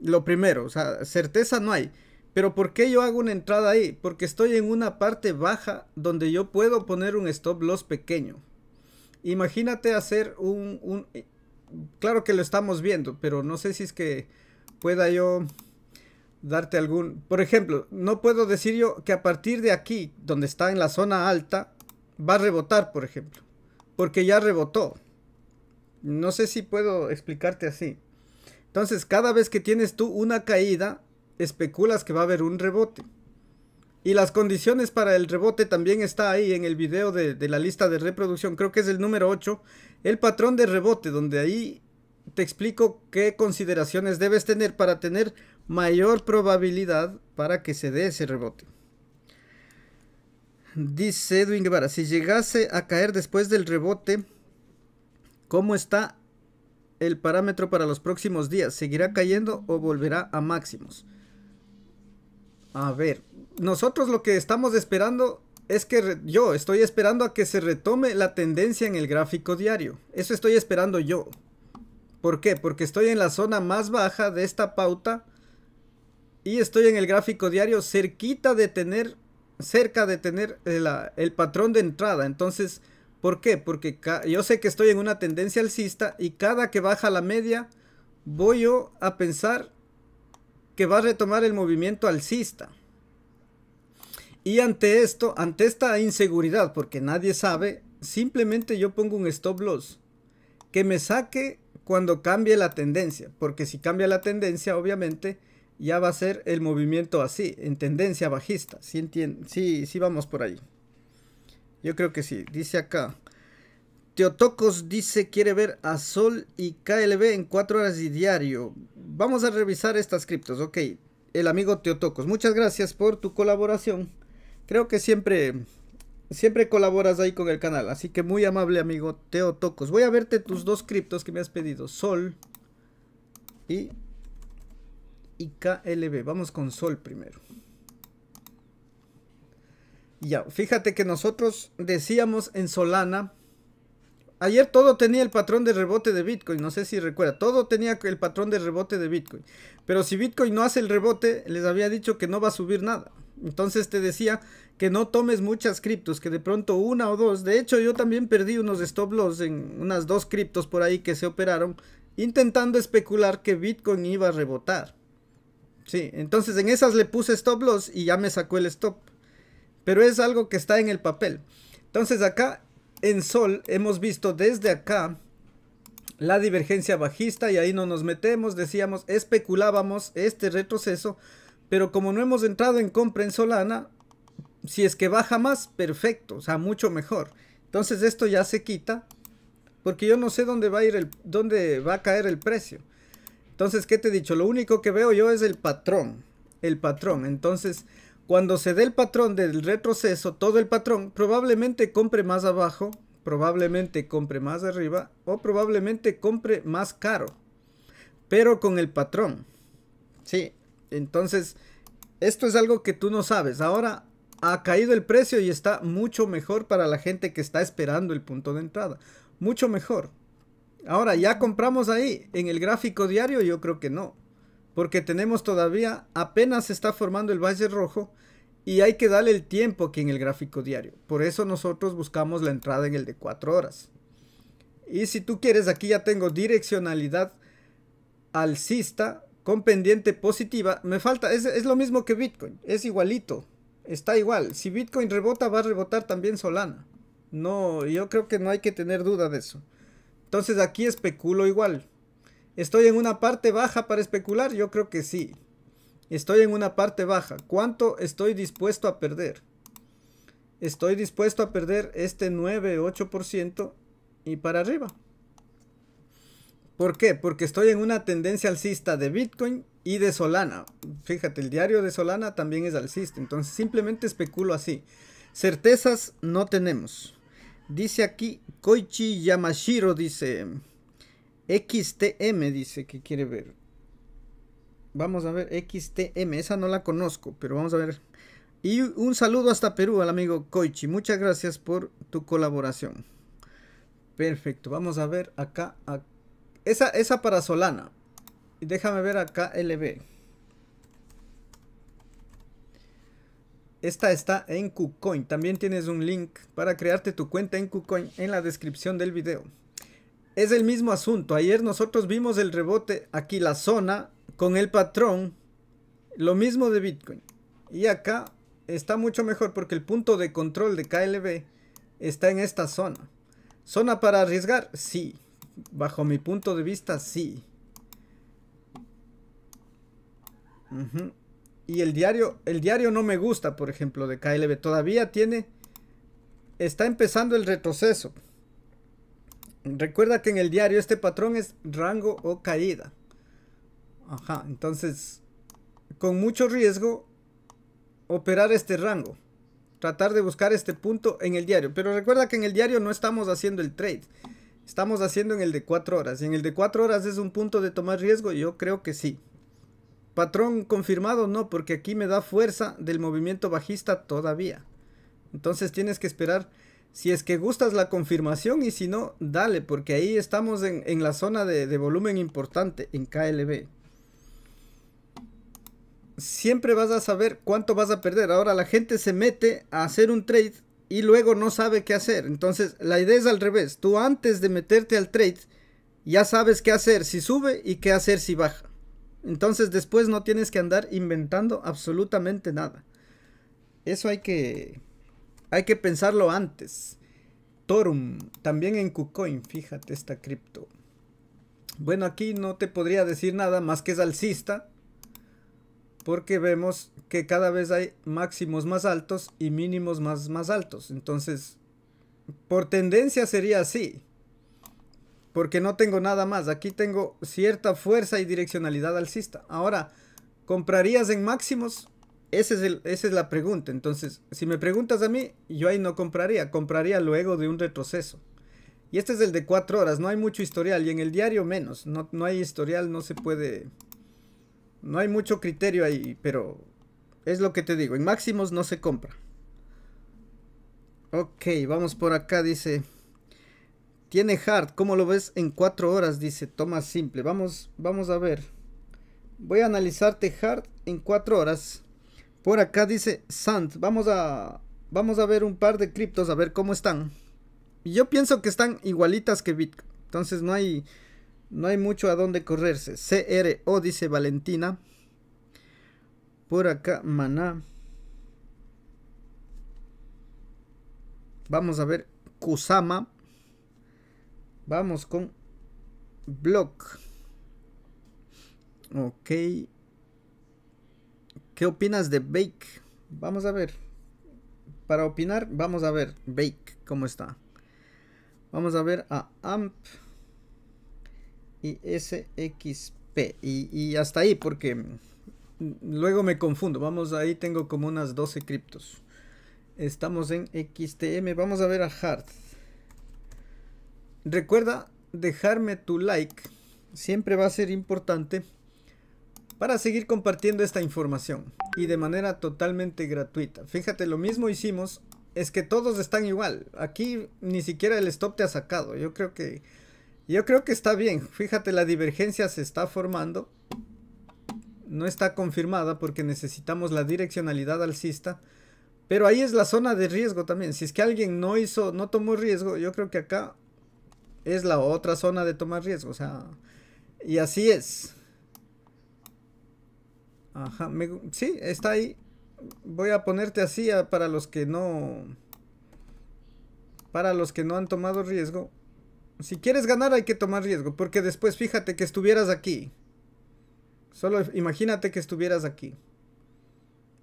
Lo primero, o sea, certeza no hay. Pero ¿por qué yo hago una entrada ahí? Porque estoy en una parte baja donde yo puedo poner un stop loss pequeño. Imagínate hacer un, un... Claro que lo estamos viendo, pero no sé si es que pueda yo darte algún... Por ejemplo, no puedo decir yo que a partir de aquí, donde está en la zona alta, va a rebotar, por ejemplo. Porque ya rebotó. No sé si puedo explicarte así. Entonces, cada vez que tienes tú una caída, especulas que va a haber un rebote. Y las condiciones para el rebote también está ahí en el video de, la lista de reproducción, creo que es el número 8, el patrón de rebote, donde ahí te explico qué consideraciones debes tener para tener mayor probabilidad para que se dé ese rebote. Dice Edwin Guevara, si llegase a caer después del rebote, ¿cómo está el parámetro para los próximos días? ¿Seguirá cayendo o volverá a máximos? A ver, nosotros lo que estamos esperando es que yo estoy esperando a que se retome la tendencia en el gráfico diario. Eso estoy esperando yo. ¿Por qué? Porque estoy en la zona más baja de esta pauta y estoy en el gráfico diario cerquita de tener, cerca de tener el, eh, el patrón de entrada. Entonces, ¿Por qué? Porque yo sé que estoy en una tendencia alcista y cada que baja la media voy yo a pensar que va a retomar el movimiento alcista. Y ante esto, ante esta inseguridad, porque nadie sabe, simplemente yo pongo un stop loss que me saque cuando cambie la tendencia, porque si cambia la tendencia, obviamente ya va a ser el movimiento así, en tendencia bajista, si sí, sí vamos por ahí. Yo creo que sí. Dice acá. Teotocos dice quiere ver a Sol y KLB en cuatro horas y diario. Vamos a revisar estas criptos, ok. El amigo Teotocos, muchas gracias por tu colaboración. Creo que siempre, siempre colaboras ahí con el canal, así que muy amable amigo Teotocos. Voy a verte tus dos criptos que me has pedido, Sol y, y KLB. Vamos con Sol primero. Ya, fíjate que nosotros decíamos en Solana, ayer todo tenía el patrón de rebote de Bitcoin, no sé si recuerda, todo tenía el patrón de rebote de Bitcoin. Pero si Bitcoin no hace el rebote, les había dicho que no va a subir nada. Entonces te decía que no tomes muchas criptos, que de pronto una o dos. De hecho, yo también perdí unos stop loss en unas dos criptos por ahí que se operaron, intentando especular que Bitcoin iba a rebotar. Sí, entonces en esas le puse stop loss y ya me sacó el stop. Pero es algo que está en el papel. Entonces acá en sol hemos visto desde acá la divergencia bajista y ahí no nos metemos, decíamos, especulábamos este retroceso, pero como no hemos entrado en compra en Solana, si es que baja más, perfecto, o sea, mucho mejor. Entonces esto ya se quita, porque yo no sé dónde va a ir el, dónde va a caer el precio. Entonces, ¿qué te he dicho? Lo único que veo yo es el patrón, el patrón. Entonces, cuando se dé el patrón del retroceso, todo el patrón, probablemente compre más abajo, probablemente compre más arriba o probablemente compre más caro, pero con el patrón. Sí, entonces esto es algo que tú no sabes. Ahora ha caído el precio y está mucho mejor para la gente que está esperando el punto de entrada. Mucho mejor. Ahora, ¿ya compramos ahí en el gráfico diario? Yo creo que no porque tenemos todavía, apenas se está formando el valle rojo y hay que darle el tiempo aquí en el gráfico diario. Por eso nosotros buscamos la entrada en el de 4 horas. Y si tú quieres, aquí ya tengo direccionalidad alcista con pendiente positiva. Me falta, es, es lo mismo que Bitcoin, es igualito, está igual. Si Bitcoin rebota, va a rebotar también Solana. No, yo creo que no hay que tener duda de eso. Entonces aquí especulo igual. ¿Estoy en una parte baja para especular? Yo creo que sí. Estoy en una parte baja. ¿Cuánto estoy dispuesto a perder? Estoy dispuesto a perder este 9, 8% y para arriba. ¿Por qué? Porque estoy en una tendencia alcista de Bitcoin y de Solana. Fíjate, el diario de Solana también es alcista. Entonces simplemente especulo así. Certezas no tenemos. Dice aquí, Koichi Yamashiro dice... XTM dice que quiere ver. Vamos a ver, XTM, esa no la conozco, pero vamos a ver. Y un saludo hasta Perú al amigo Koichi. Muchas gracias por tu colaboración. Perfecto, vamos a ver acá. Esa, esa para Solana. Déjame ver acá LB. Esta está en KuCoin. También tienes un link para crearte tu cuenta en KuCoin en la descripción del video es el mismo asunto. Ayer nosotros vimos el rebote aquí, la zona, con el patrón. Lo mismo de Bitcoin. Y acá está mucho mejor porque el punto de control de KLB está en esta zona. ¿Zona para arriesgar? Sí. Bajo mi punto de vista, sí. Y el diario, el diario no me gusta, por ejemplo, de KLB. Todavía tiene... Está empezando el retroceso. Recuerda que en el diario este patrón es rango o caída. Ajá, entonces, con mucho riesgo, operar este rango. Tratar de buscar este punto en el diario. Pero recuerda que en el diario no estamos haciendo el trade. Estamos haciendo en el de 4 horas. Y en el de 4 horas es un punto de tomar riesgo. Yo creo que sí. Patrón confirmado no, porque aquí me da fuerza del movimiento bajista todavía. Entonces tienes que esperar si es que gustas la confirmación y si no, dale, porque ahí estamos en, la zona de, de volumen importante, en KLB. Siempre vas a saber cuánto vas a perder. Ahora la gente se mete a hacer un trade y luego no sabe qué hacer. Entonces la idea es al revés. Tú antes de meterte al trade ya sabes qué hacer si sube y qué hacer si baja. Entonces después no tienes que andar inventando absolutamente nada. Eso hay que hay que pensarlo antes. Torum, también en KuCoin, fíjate esta cripto. Bueno, aquí no te podría decir nada más que es alcista, porque vemos que cada vez hay máximos más altos y mínimos más, más altos. Entonces, por tendencia sería así, porque no tengo nada más. Aquí tengo cierta fuerza y direccionalidad alcista. Ahora, ¿comprarías en máximos? esa es la pregunta. Entonces, si me preguntas a mí, yo ahí no compraría. Compraría luego de un retroceso. Y este es el de cuatro horas. No hay mucho historial. Y en el diario menos. No, hay historial, no se puede... No hay mucho criterio ahí, pero es lo que te digo. En máximos no se compra. Ok, vamos por acá, dice. Tiene hard, ¿cómo lo ves en 4 horas? Dice, toma simple. Vamos, vamos a ver. Voy a analizarte hard en 4 horas. Por acá dice Sant. Vamos a, vamos a ver un par de criptos, a ver cómo están. y Yo pienso que están igualitas que Bitcoin. Entonces no hay, no hay mucho a dónde correrse. CRO dice Valentina. Por acá Maná. Vamos a ver Kusama. Vamos con Block. Ok. ¿Qué opinas de Bake? Vamos a ver. Para opinar, vamos a ver Bake, ¿cómo está? Vamos a ver a AMP y SXP. Y, hasta ahí, porque luego me confundo. Vamos, ahí tengo como unas 12 criptos. Estamos en XTM. Vamos a ver a Hard. Recuerda dejarme tu like. Siempre va a ser importante para seguir compartiendo esta información y de manera totalmente gratuita. Fíjate, lo mismo hicimos, es que todos están igual. Aquí ni siquiera el stop te ha sacado. Yo creo que yo creo que está bien. Fíjate, la divergencia se está formando. No está confirmada porque necesitamos la direccionalidad alcista. Pero ahí es la zona de riesgo también. Si es que alguien no hizo, no tomó riesgo, yo creo que acá es la otra zona de tomar riesgo. O sea, y así es. Ajá, me, sí, está ahí. Voy a ponerte así para los que no... Para los que no han tomado riesgo. Si quieres ganar hay que tomar riesgo, porque después fíjate que estuvieras aquí. Solo imagínate que estuvieras aquí.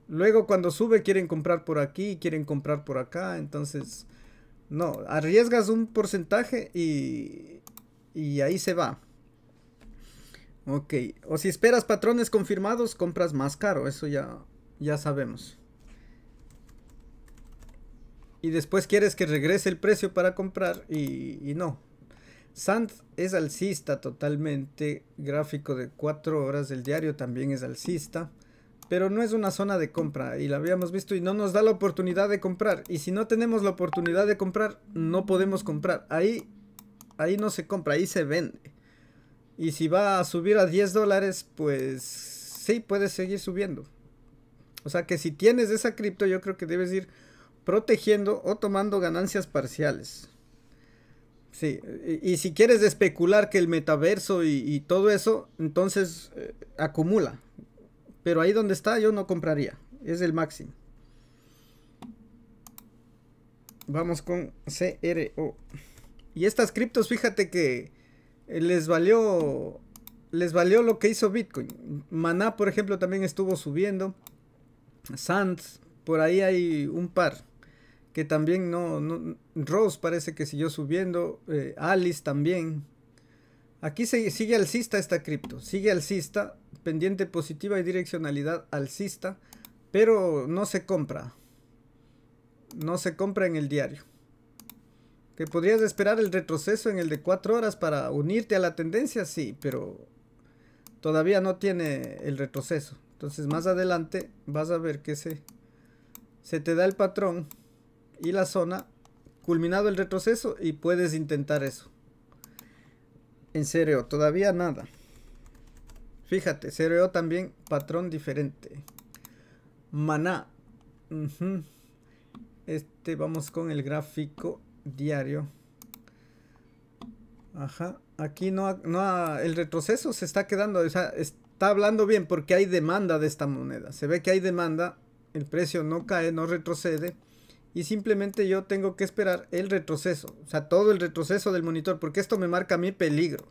Luego cuando sube quieren comprar por aquí, quieren comprar por acá, entonces... No, arriesgas un porcentaje y, y ahí se va. Ok, o si esperas patrones confirmados, compras más caro, eso ya, ya sabemos. Y después quieres que regrese el precio para comprar y, no. Sand es alcista totalmente, gráfico de 4 horas del diario también es alcista, pero no es una zona de compra y la habíamos visto y no nos da la oportunidad de comprar. Y si no tenemos la oportunidad de comprar, no podemos comprar. Ahí, ahí no se compra, ahí se vende. Y si va a subir a 10 dólares, pues sí, puedes seguir subiendo. O sea que si tienes esa cripto, yo creo que debes ir protegiendo o tomando ganancias parciales. Sí, y, si quieres especular que el metaverso y, todo eso, entonces eh, acumula. Pero ahí donde está yo no compraría. Es el máximo. Vamos con CRO. Y estas criptos, fíjate que les valió les valió lo que hizo Bitcoin. Maná, por ejemplo, también estuvo subiendo. Sands, por ahí hay un par que también no, Rose parece que siguió subiendo, eh, Alice también. Aquí se, sigue alcista esta cripto, sigue alcista, pendiente positiva y direccionalidad alcista, pero no se compra. No se compra en el diario podrías esperar el retroceso en el de cuatro horas para unirte a la tendencia? Sí, pero todavía no tiene el retroceso. Entonces más adelante vas a ver que se, se te da el patrón y la zona culminado el retroceso y puedes intentar eso. En serio, todavía nada. Fíjate, serio también patrón diferente. Maná. Este, vamos con el gráfico diario. Ajá, aquí no, no el retroceso se está quedando, o sea, está hablando bien porque hay demanda de esta moneda. Se ve que hay demanda, el precio no cae, no retrocede y simplemente yo tengo que esperar el retroceso, o sea, todo el retroceso del monitor porque esto me marca mi peligro.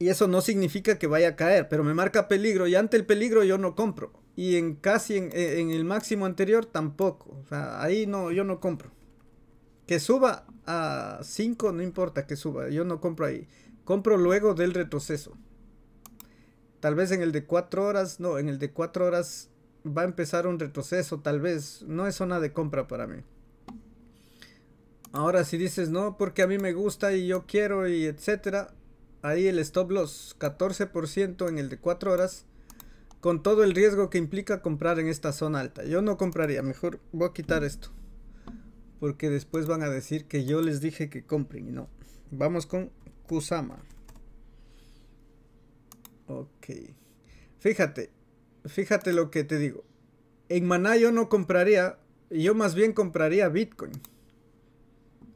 Y eso no significa que vaya a caer, pero me marca peligro y ante el peligro yo no compro. Y en casi en, en el máximo anterior tampoco. O sea, ahí no, yo no compro. Que suba a 5, no importa que suba. Yo no compro ahí. Compro luego del retroceso. Tal vez en el de 4 horas, no, en el de 4 horas va a empezar un retroceso, tal vez. No es zona de compra para mí. Ahora si dices no, porque a mí me gusta y yo quiero y etcétera. Ahí el stop loss 14% en el de 4 horas. Con todo el riesgo que implica comprar en esta zona alta. Yo no compraría, mejor voy a quitar esto porque después van a decir que yo les dije que compren y no. Vamos con Kusama. Ok. Fíjate, fíjate lo que te digo. En Maná yo no compraría, yo más bien compraría Bitcoin.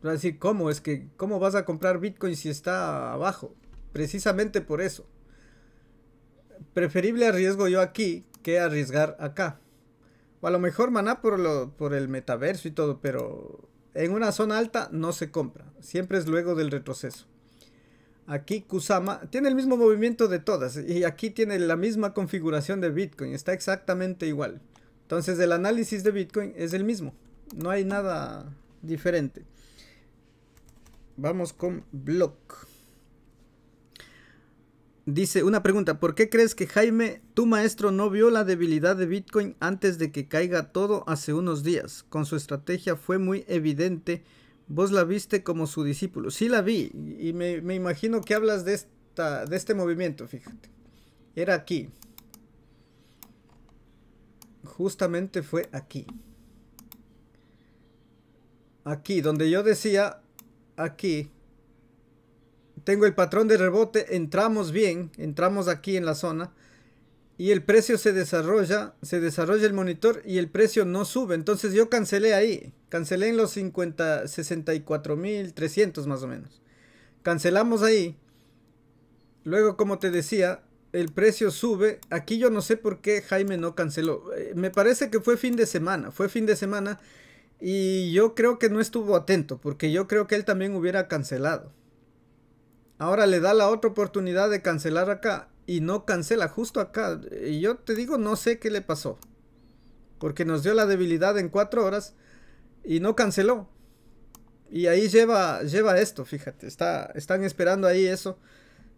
así a decir, ¿cómo? Es que, ¿cómo vas a comprar Bitcoin si está abajo? Precisamente por eso. Preferible arriesgo yo aquí que arriesgar acá. O a lo mejor maná por, el metaverso y todo, pero en una zona alta no se compra. Siempre es luego del retroceso. Aquí Kusama tiene el mismo movimiento de todas y aquí tiene la misma configuración de Bitcoin. Está exactamente igual. Entonces el análisis de Bitcoin es el mismo. No hay nada diferente. Vamos con Block. Dice una pregunta, ¿por qué crees que Jaime, tu maestro, no vio la debilidad de Bitcoin antes de que caiga todo hace unos días? Con su estrategia fue muy evidente. Vos la viste como su discípulo. Sí la vi y me, me imagino que hablas de, esta, de este movimiento, fíjate. Era aquí. Justamente fue aquí. Aquí, donde yo decía, aquí, tengo el patrón de rebote, entramos bien, entramos aquí en la zona y el precio se desarrolla, se desarrolla el monitor y el precio no sube. Entonces yo cancelé ahí, cancelé en los 50, 64.300 más o menos. Cancelamos ahí. Luego, como te decía, el precio sube. Aquí yo no sé por qué Jaime no canceló. Eh, me parece que fue fin de semana, fue fin de semana y yo creo que no estuvo atento porque yo creo que él también hubiera cancelado. Ahora le da la otra oportunidad de cancelar acá y no cancela justo acá. Y yo te digo, no sé qué le pasó. Porque nos dio la debilidad en cuatro horas y no canceló. Y ahí lleva, lleva esto, fíjate. Está, están esperando ahí eso.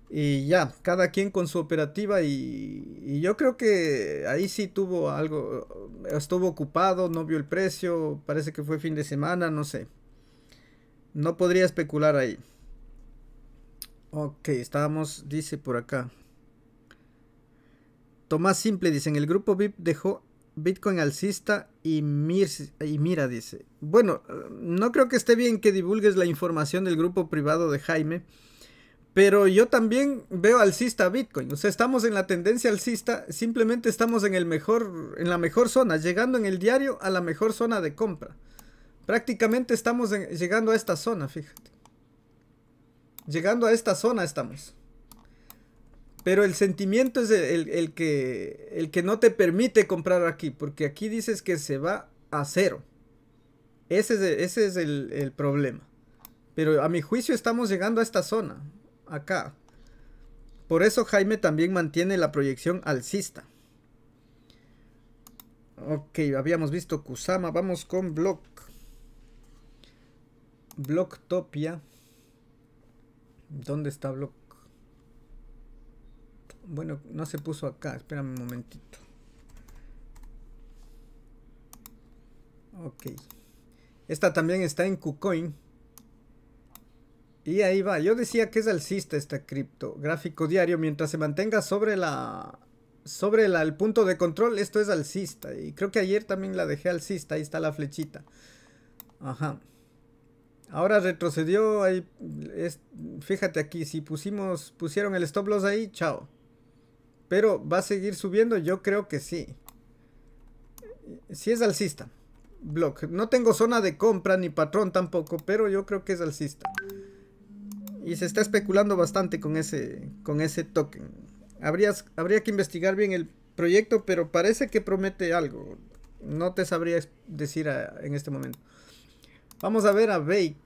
Y ya, cada quien con su operativa y, y, yo creo que ahí sí tuvo algo, estuvo ocupado, no vio el precio, parece que fue fin de semana, no sé. No podría especular ahí. Ok, estábamos, dice por acá. Tomás Simple dice, en el grupo VIP dejó Bitcoin alcista y, mira, dice. Bueno, no creo que esté bien que divulgues la información del grupo privado de Jaime, pero yo también veo alcista Bitcoin. O sea, estamos en la tendencia alcista, simplemente estamos en, el mejor, en la mejor zona, llegando en el diario a la mejor zona de compra. Prácticamente estamos llegando a esta zona, fíjate. Llegando a esta zona estamos. Pero el sentimiento es el, que, el que no te permite comprar aquí, porque aquí dices que se va a cero. Ese es, el, problema. Pero a mi juicio estamos llegando a esta zona, acá. Por eso Jaime también mantiene la proyección alcista. Ok, habíamos visto Kusama. Vamos con Block. topia ¿Dónde está Block? Bueno, no se puso acá. Espérame un momentito. Ok. Esta también está en KuCoin. Y ahí va. Yo decía que es alcista esta cripto. Gráfico diario. Mientras se mantenga sobre la. Sobre el punto de control, esto es alcista. Y creo que ayer también la dejé alcista. Ahí está la flechita. Ajá. Ahora retrocedió, ahí es, fíjate aquí, si pusimos, pusieron el stop loss ahí, chao. Pero va a seguir subiendo, yo creo que sí. Si es alcista. Block. No tengo zona de compra ni patrón tampoco, pero yo creo que es alcista. Y se está especulando bastante con ese, con ese token. habría que investigar bien el proyecto, pero parece que promete algo. No te sabría decir ah, en este momento. Vamos a ver a Bake,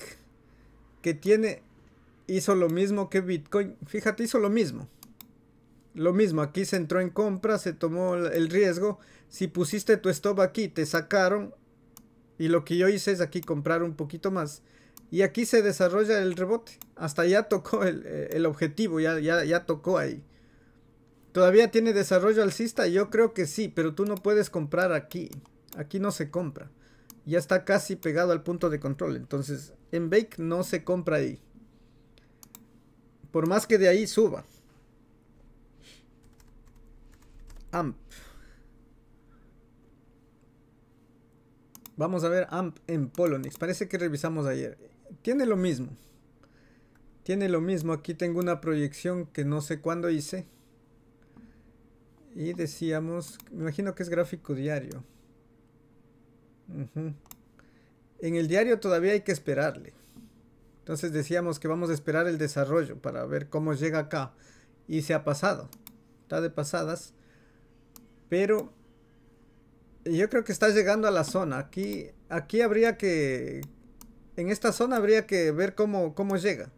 que tiene, hizo lo mismo que Bitcoin. Fíjate, hizo lo mismo. Lo mismo, aquí se entró en compra, se tomó el riesgo. Si pusiste tu stop aquí, te sacaron. Y lo que yo hice es aquí comprar un poquito más. Y aquí se desarrolla el rebote. Hasta ya tocó el, objetivo, ya, ya, ya tocó ahí. ¿Todavía tiene desarrollo alcista? Yo creo que sí, pero tú no puedes comprar aquí. Aquí no se compra ya está casi pegado al punto de control. Entonces, en Bake no se compra ahí. Por más que de ahí suba. AMP. Vamos a ver AMP en Polonix. Parece que revisamos ayer. Tiene lo mismo. Tiene lo mismo. Aquí tengo una proyección que no sé cuándo hice. Y decíamos, me imagino que es gráfico diario. En el diario todavía hay que esperarle. Entonces decíamos que vamos a esperar el desarrollo para ver cómo llega acá. Y se ha pasado. Está de pasadas. Pero yo creo que está llegando a la zona. Aquí, aquí habría que... En esta zona habría que ver cómo, cómo llega.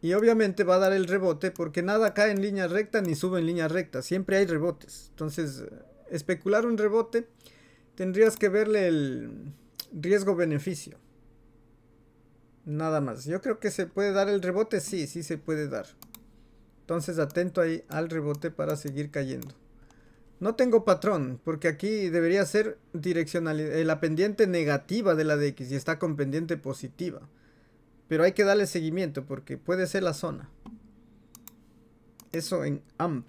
Y obviamente va a dar el rebote porque nada cae en línea recta ni sube en línea recta. Siempre hay rebotes. Entonces, eh, especular un rebote tendrías que verle el riesgo-beneficio. Nada más. Yo creo que se puede dar el rebote. Sí, sí se puede dar. Entonces atento ahí al rebote para seguir cayendo. No tengo patrón, porque aquí debería ser direccionalidad, eh, la pendiente negativa de la de X y está con pendiente positiva. Pero hay que darle seguimiento porque puede ser la zona. Eso en AMP.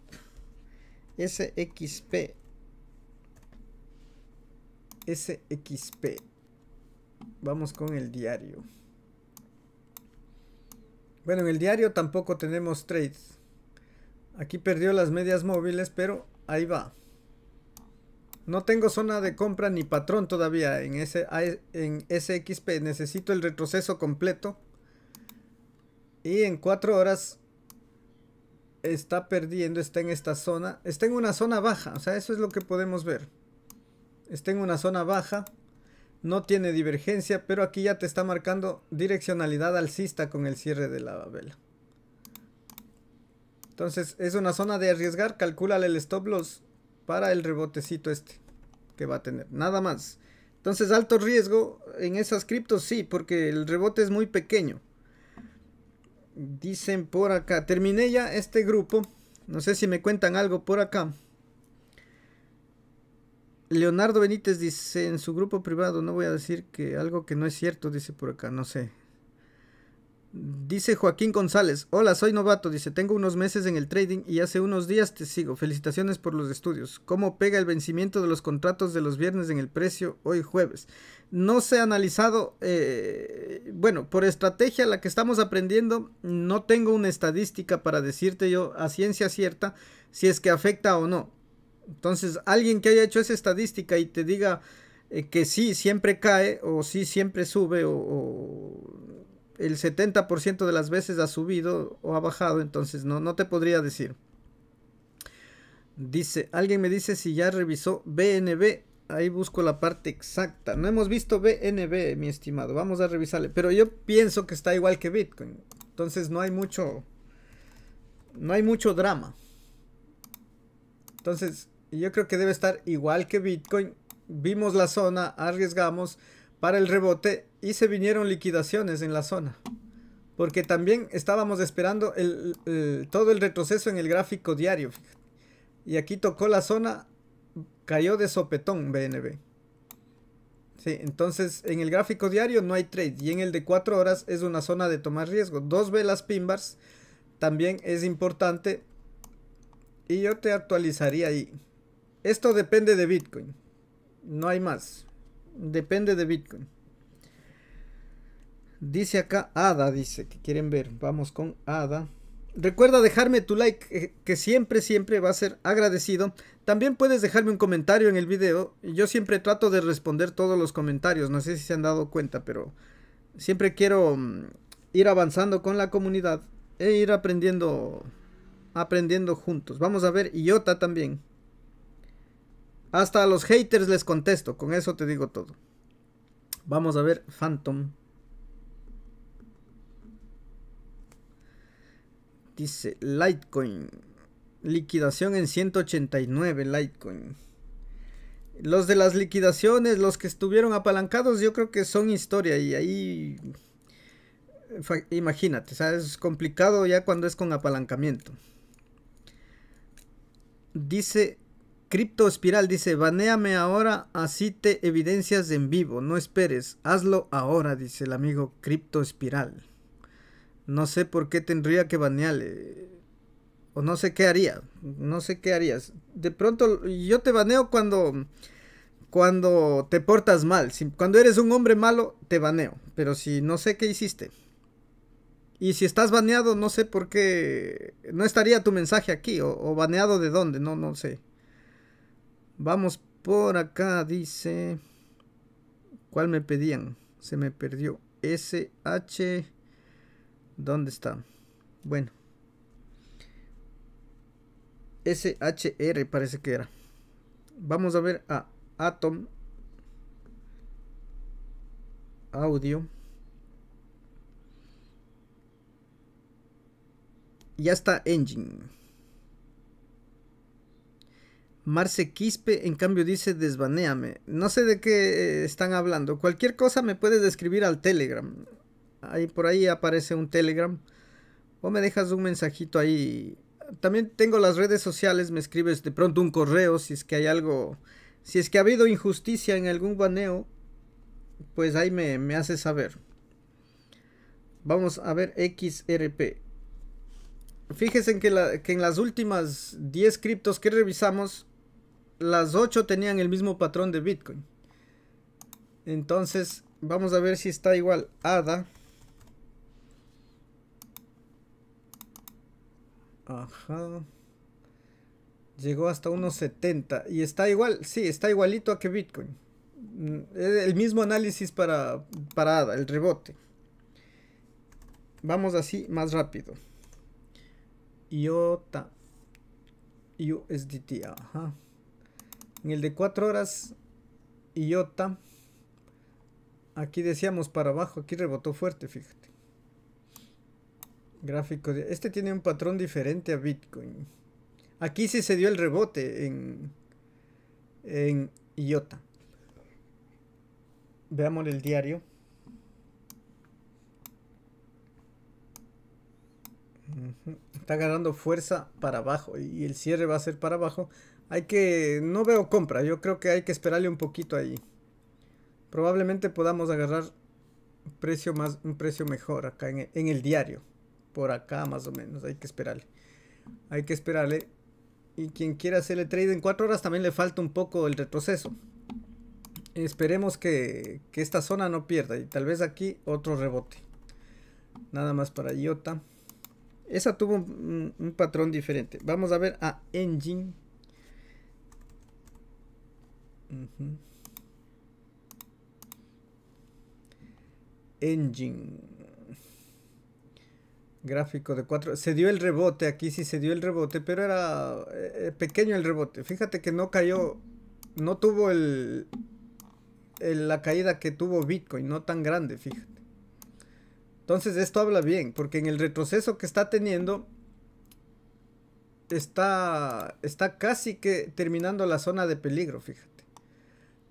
SXP SXP. Vamos con el diario. Bueno, en el diario tampoco tenemos trades. Aquí perdió las medias móviles, pero ahí va. No tengo zona de compra ni patrón todavía en, ese, e, en SXP. Necesito el retroceso completo. Y en 4 horas está perdiendo, está en esta zona. Está en una zona baja, o sea, eso es lo que podemos ver está en una zona baja, no tiene divergencia, pero aquí ya te está marcando direccionalidad alcista con el cierre de la vela. Entonces es una zona de arriesgar, calcúlale el stop loss para el rebotecito este que va a tener, nada más. Entonces alto riesgo en esas criptos sí, porque el rebote es muy pequeño. Dicen por acá, terminé ya este grupo, no sé si me cuentan algo por acá. Leonardo Benítez dice en su grupo privado, no voy a decir que algo que no es cierto, dice por acá, no sé. Dice Joaquín González, hola, soy novato, dice, tengo unos meses en el trading y hace unos días te sigo, felicitaciones por los estudios. ¿Cómo pega el vencimiento de los contratos de los viernes en el precio hoy jueves? No se ha analizado, eh, bueno, por estrategia la que estamos aprendiendo, no tengo una estadística para decirte yo a ciencia cierta si es que afecta o no entonces, alguien que haya hecho esa estadística y te diga eh, que sí, siempre cae o sí, siempre sube o, el 70% de las veces ha subido o ha bajado, entonces no, no te podría decir. Dice, alguien me dice si ya revisó BNB. Ahí busco la parte exacta. No hemos visto BNB, mi estimado. Vamos a revisarle. Pero yo pienso que está igual que Bitcoin. Entonces no hay mucho... No hay mucho drama. Entonces, yo creo que debe estar igual que Bitcoin. Vimos la zona, arriesgamos para el rebote y se vinieron liquidaciones en la zona. Porque también estábamos esperando todo el retroceso en el gráfico diario. Y aquí tocó la zona, cayó de sopetón BNB. Sí, entonces en el gráfico diario no hay trade y en el de 4 horas es una zona de tomar riesgo. Dos velas pin también es importante y yo te actualizaría ahí. Esto depende de Bitcoin. No hay más. Depende de Bitcoin. Dice acá Ada, dice que quieren ver. Vamos con Ada. Recuerda dejarme tu like, eh, que siempre, siempre va a ser agradecido. También puedes dejarme un comentario en el video. Yo siempre trato de responder todos los comentarios. No sé si se han dado cuenta, pero siempre quiero mm, ir avanzando con la comunidad e ir aprendiendo, aprendiendo juntos. Vamos a ver IOTA también. Hasta a los haters les contesto. Con eso te digo todo. Vamos a ver Phantom. Dice Litecoin. Liquidación en 189 Litecoin. Los de las liquidaciones, los que estuvieron apalancados, yo creo que son historia y ahí... Imagínate, sabes es complicado ya cuando es con apalancamiento. Dice Crypto Espiral dice, baneame ahora, así te evidencias en vivo, no esperes, hazlo ahora, dice el amigo Crypto Espiral. No sé por qué tendría que banearle. O no sé qué haría. No sé qué harías. De pronto yo te baneo cuando cuando te portas mal. cuando eres un hombre malo, te baneo. Pero si no sé qué hiciste. Y si estás baneado, no sé por qué. No estaría tu mensaje aquí. O, o baneado de dónde. No, no sé. Vamos por acá, dice. ¿Cuál me pedían? Se me perdió. SH. ¿Dónde está? Bueno. SHR parece que era. Vamos a ver a Atom. Audio. ya está Engine. Marce Quispe, en cambio, dice desbaneame. No sé de qué eh, están hablando. Cualquier cosa me puedes escribir al Telegram. Ahí por ahí aparece un Telegram. O me dejas un mensajito ahí. También tengo las redes sociales, me escribes de pronto un correo si es que hay algo. Si es que ha habido injusticia en algún baneo, pues ahí me, me hace saber. Vamos a ver XRP. Fíjense en que en las últimas 10 criptos que revisamos, las 8 tenían el mismo patrón de Bitcoin. Entonces, vamos a ver si está igual ADA. Ajá. Llegó hasta 170 Y está igual, sí, está igualito a que Bitcoin. Mm, el mismo análisis para, para ADA, el rebote. Vamos así más rápido. IOTA. USDT, ajá. En el de 4 horas, Iota. Aquí decíamos para abajo, aquí rebotó fuerte, fíjate. Gráfico de... Este tiene un patrón diferente a Bitcoin. Aquí sí se dio el rebote en, en Iota. Veamos el diario. Está ganando fuerza para abajo y el cierre va a ser para abajo hay que... No veo compra. Yo creo que hay que esperarle un poquito ahí. Probablemente podamos agarrar un precio, más, un precio mejor acá en el, diario. Por acá más o menos. Hay que esperarle. Hay que esperarle. Y quien quiera hacerle trade en 4 horas también le falta un poco el retroceso. Esperemos que, esta zona no pierda. Y tal vez aquí otro rebote. Nada más para IOTA. Esa tuvo un, un, patrón diferente. Vamos a ver a Engine. Engine. Gráfico de 4. Se dio el rebote, aquí sí se dio el rebote, pero era eh, eh, pequeño el rebote. Fíjate que no cayó, no tuvo el, la caída que tuvo Bitcoin, no tan grande, fíjate. Entonces esto habla bien, porque en el retroceso que está teniendo, está, está casi que terminando la zona de peligro, fíjate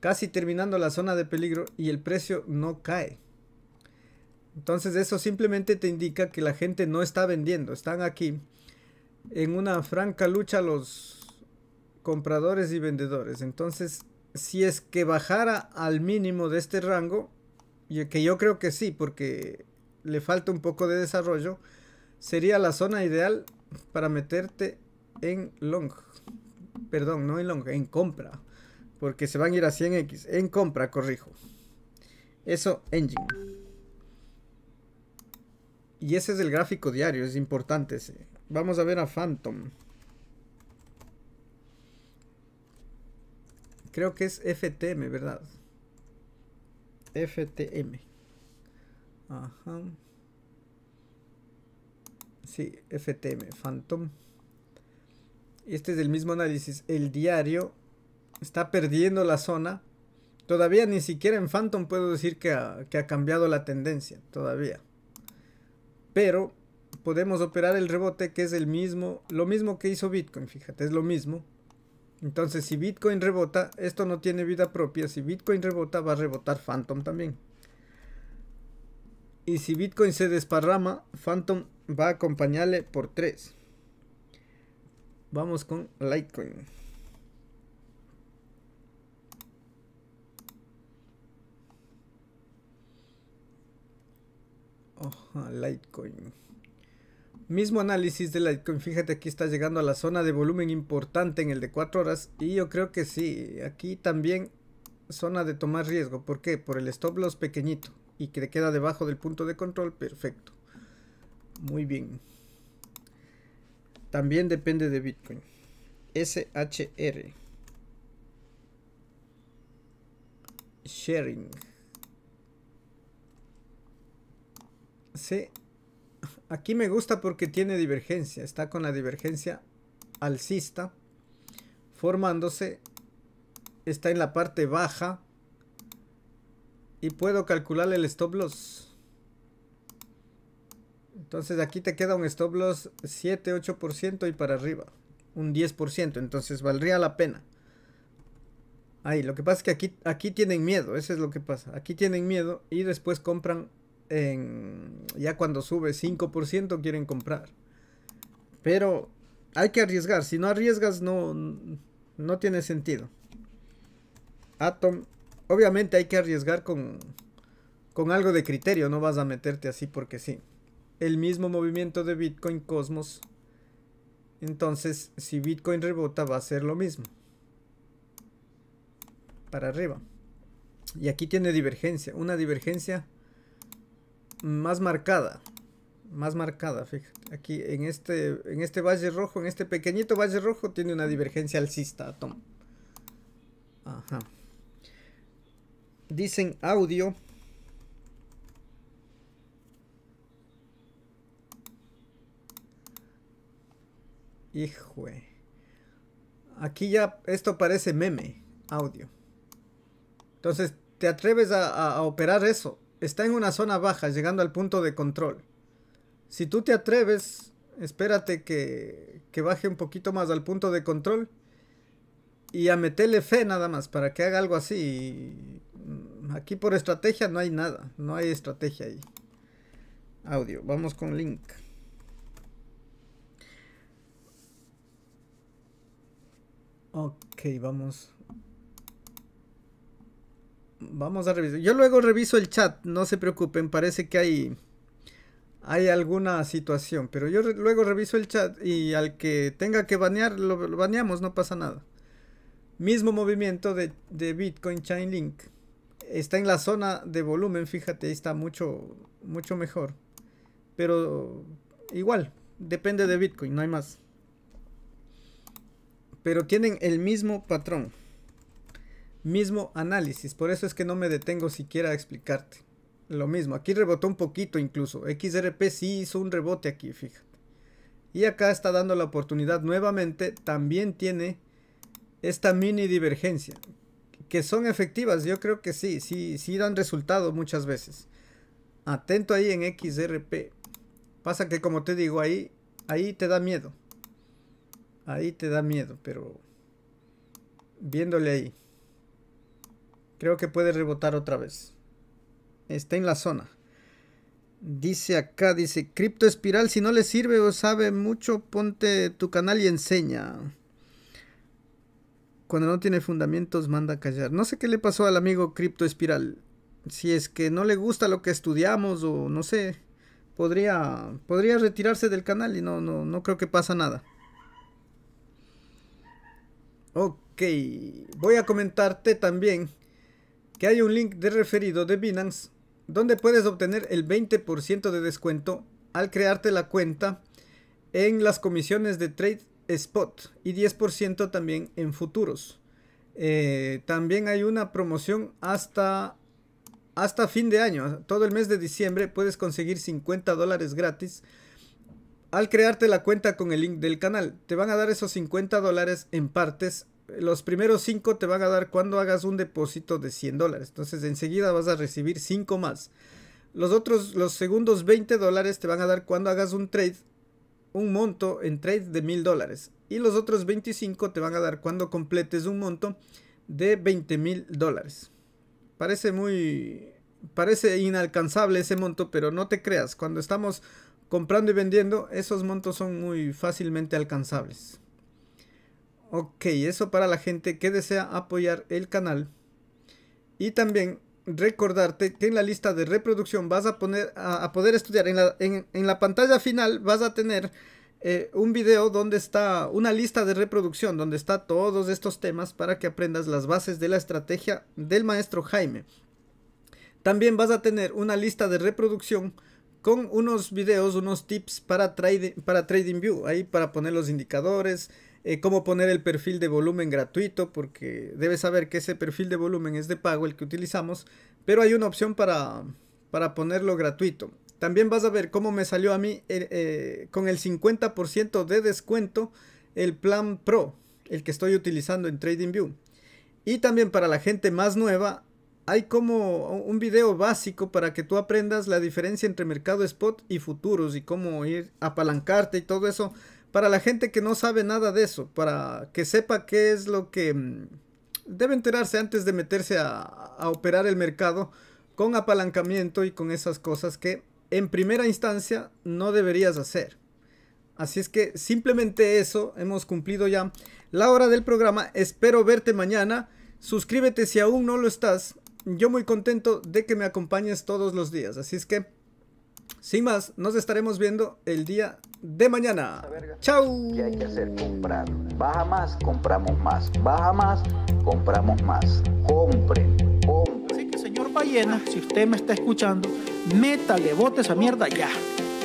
casi terminando la zona de peligro y el precio no cae. Entonces eso simplemente te indica que la gente no está vendiendo, están aquí en una franca lucha los compradores y vendedores. Entonces, si es que bajara al mínimo de este rango, que yo creo que sí, porque le falta un poco de desarrollo, sería la zona ideal para meterte en long. Perdón, no en long, en compra. Porque se van a ir a 100X. En compra, corrijo. Eso, engine. Y ese es el gráfico diario, es importante ese. Vamos a ver a Phantom. Creo que es FTM, ¿verdad? FTM. Ajá. Sí, FTM, Phantom. Este es el mismo análisis. El diario está perdiendo la zona. Todavía ni siquiera en Phantom puedo decir que ha, cambiado la tendencia, todavía. Pero podemos operar el rebote que es el mismo, lo mismo que hizo Bitcoin, fíjate, es lo mismo. Entonces si Bitcoin rebota, esto no tiene vida propia, si Bitcoin rebota va a rebotar Phantom también. Y si Bitcoin se desparrama, Phantom va a acompañarle por 3. Vamos con Litecoin. Lightcoin, Litecoin. Mismo análisis de Litecoin. Fíjate, aquí está llegando a la zona de volumen importante en el de 4 horas. Y yo creo que sí. Aquí también zona de tomar riesgo. ¿Por qué? Por el stop loss pequeñito. Y que queda debajo del punto de control. Perfecto. Muy bien. También depende de Bitcoin. SHR. Sharing. Sí. Aquí me gusta porque tiene divergencia. Está con la divergencia alcista. Formándose. Está en la parte baja. Y puedo calcular el stop loss. Entonces aquí te queda un stop loss 7, 8% y para arriba. Un 10%. Entonces valdría la pena. Ahí, lo que pasa es que aquí, aquí tienen miedo. Eso es lo que pasa. Aquí tienen miedo y después compran en, ya cuando sube 5% quieren comprar. Pero hay que arriesgar. Si no arriesgas, no, no tiene sentido. Atom, obviamente hay que arriesgar con, con algo de criterio. No vas a meterte así porque sí. El mismo movimiento de Bitcoin Cosmos. Entonces, si Bitcoin rebota, va a ser lo mismo. Para arriba. Y aquí tiene divergencia. Una divergencia más marcada. Más marcada, fíjate. Aquí en este, en este valle rojo, en este pequeñito valle rojo, tiene una divergencia alcista, Tom. Ajá. Dicen audio. Hijo. Aquí ya esto parece meme, audio. Entonces, ¿te atreves a operar eso? está en una zona baja, llegando al punto de control. Si tú te atreves, espérate que, baje un poquito más al punto de control y a meterle fe nada más para que haga algo así. Aquí por estrategia no hay nada, no hay estrategia ahí. Audio, vamos con link. Ok, vamos. Vamos a revisar. Yo luego reviso el chat, no se preocupen, parece que hay, hay alguna situación, pero yo luego reviso el chat y al que tenga que banear, lo, baneamos, no pasa nada. Mismo movimiento de, de Bitcoin Chainlink. Está en la zona de volumen, fíjate, ahí está mucho, mucho mejor. Pero igual, depende de Bitcoin, no hay más. Pero tienen el mismo patrón mismo análisis. Por eso es que no me detengo siquiera a explicarte. Lo mismo, aquí rebotó un poquito incluso. XRP sí hizo un rebote aquí, fíjate. Y acá está dando la oportunidad nuevamente. También tiene esta mini divergencia. Que son efectivas, yo creo que sí, sí, sí dan resultado muchas veces. Atento ahí en XRP. Pasa que como te digo, ahí, ahí te da miedo. Ahí te da miedo, pero viéndole ahí. Creo que puede rebotar otra vez. Está en la zona. Dice acá, dice, Cripto Espiral, si no le sirve o sabe mucho, ponte tu canal y enseña. Cuando no tiene fundamentos, manda a callar. No sé qué le pasó al amigo Cripto Espiral. Si es que no le gusta lo que estudiamos o no sé, podría, podría retirarse del canal y no, no, no creo que pasa nada. Ok, voy a comentarte también hay un link de referido de Binance donde puedes obtener el 20% de descuento al crearte la cuenta en las comisiones de Trade Spot y 10% también en futuros. Eh, también hay una promoción hasta, hasta fin de año. Todo el mes de diciembre puedes conseguir 50 dólares gratis al crearte la cuenta con el link del canal. Te van a dar esos 50 dólares en partes los primeros 5 te van a dar cuando hagas un depósito de 100 dólares. Entonces enseguida vas a recibir 5 más. Los otros, los segundos 20 dólares te van a dar cuando hagas un trade, un monto en trade de 1000 dólares. Y los otros 25 te van a dar cuando completes un monto de 20 mil dólares. Parece muy, parece inalcanzable ese monto, pero no te creas, cuando estamos comprando y vendiendo, esos montos son muy fácilmente alcanzables. Ok, eso para la gente que desea apoyar el canal. Y también recordarte que en la lista de reproducción vas a, poner, a, poder estudiar. En la, pantalla final vas a tener eh, un video donde está una lista de reproducción, donde está todos estos temas para que aprendas las bases de la estrategia del maestro Jaime. También vas a tener una lista de reproducción con unos videos, unos tips para, trade, para TradingView, ahí para poner los indicadores, eh, cómo poner el perfil de volumen gratuito, porque debes saber que ese perfil de volumen es de pago, el que utilizamos, pero hay una opción para, para ponerlo gratuito. También vas a ver cómo me salió a mí eh, eh, con el 50% de descuento el plan Pro, el que estoy utilizando en TradingView. Y también para la gente más nueva, hay como un video básico para que tú aprendas la diferencia entre mercado spot y futuros y cómo ir a apalancarte y todo eso para la gente que no sabe nada de eso, para que sepa qué es lo que mm, debe enterarse antes de meterse a, a operar el mercado con apalancamiento y con esas cosas que en primera instancia no deberías hacer. Así es que simplemente eso, hemos cumplido ya la hora del programa. Espero verte mañana. Suscríbete si aún no lo estás. Yo muy contento de que me acompañes todos los días. Así es que sin más, nos estaremos viendo el día de mañana. Chau. ¿Qué hay que hacer? Comprar. Baja más, compramos más. Baja más, compramos más. Compren, compren. Así que, señor Ballena, si usted me está escuchando, métale, bote esa mierda ya.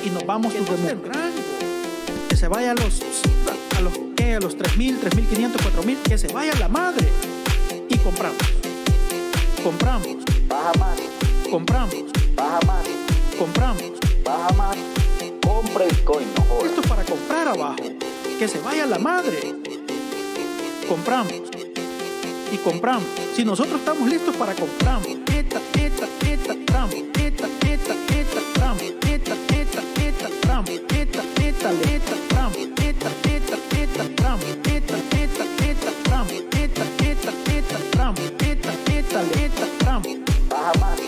Y nos vamos a no que se vaya a los, a los, ¿qué? A los 3.000, 3.500, 4.000. Que se vaya la madre. Y compramos. Compramos. Baja más. Compramos. Baja más. Compramos baja más, compra Bitcoin, no Esto es para comprar abajo, que se vaya la madre. Compramos y compramos. Si nosotros estamos listos para compramos. Eta, eta, eta, tramo. Eta, eta, eta, tramo. Eta, eta, eta, tramo. Eta, eta, eta, tramo. Eta, eta, eta, tramo. Eta, eta, eta, tramo. Eta, eta, eta, tramo. Eta, eta, eta, tramo. Baja más.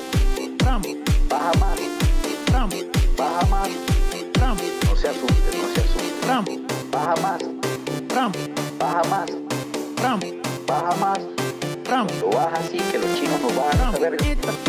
Tramo. Baja más baja más, No se asuste, no se asuste. Baja más, Trump. Baja más, Trump. Baja más, Trump. Lo baja así que los chinos no van a ver. Trump. Trump.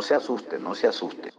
No se asuste, no se asuste.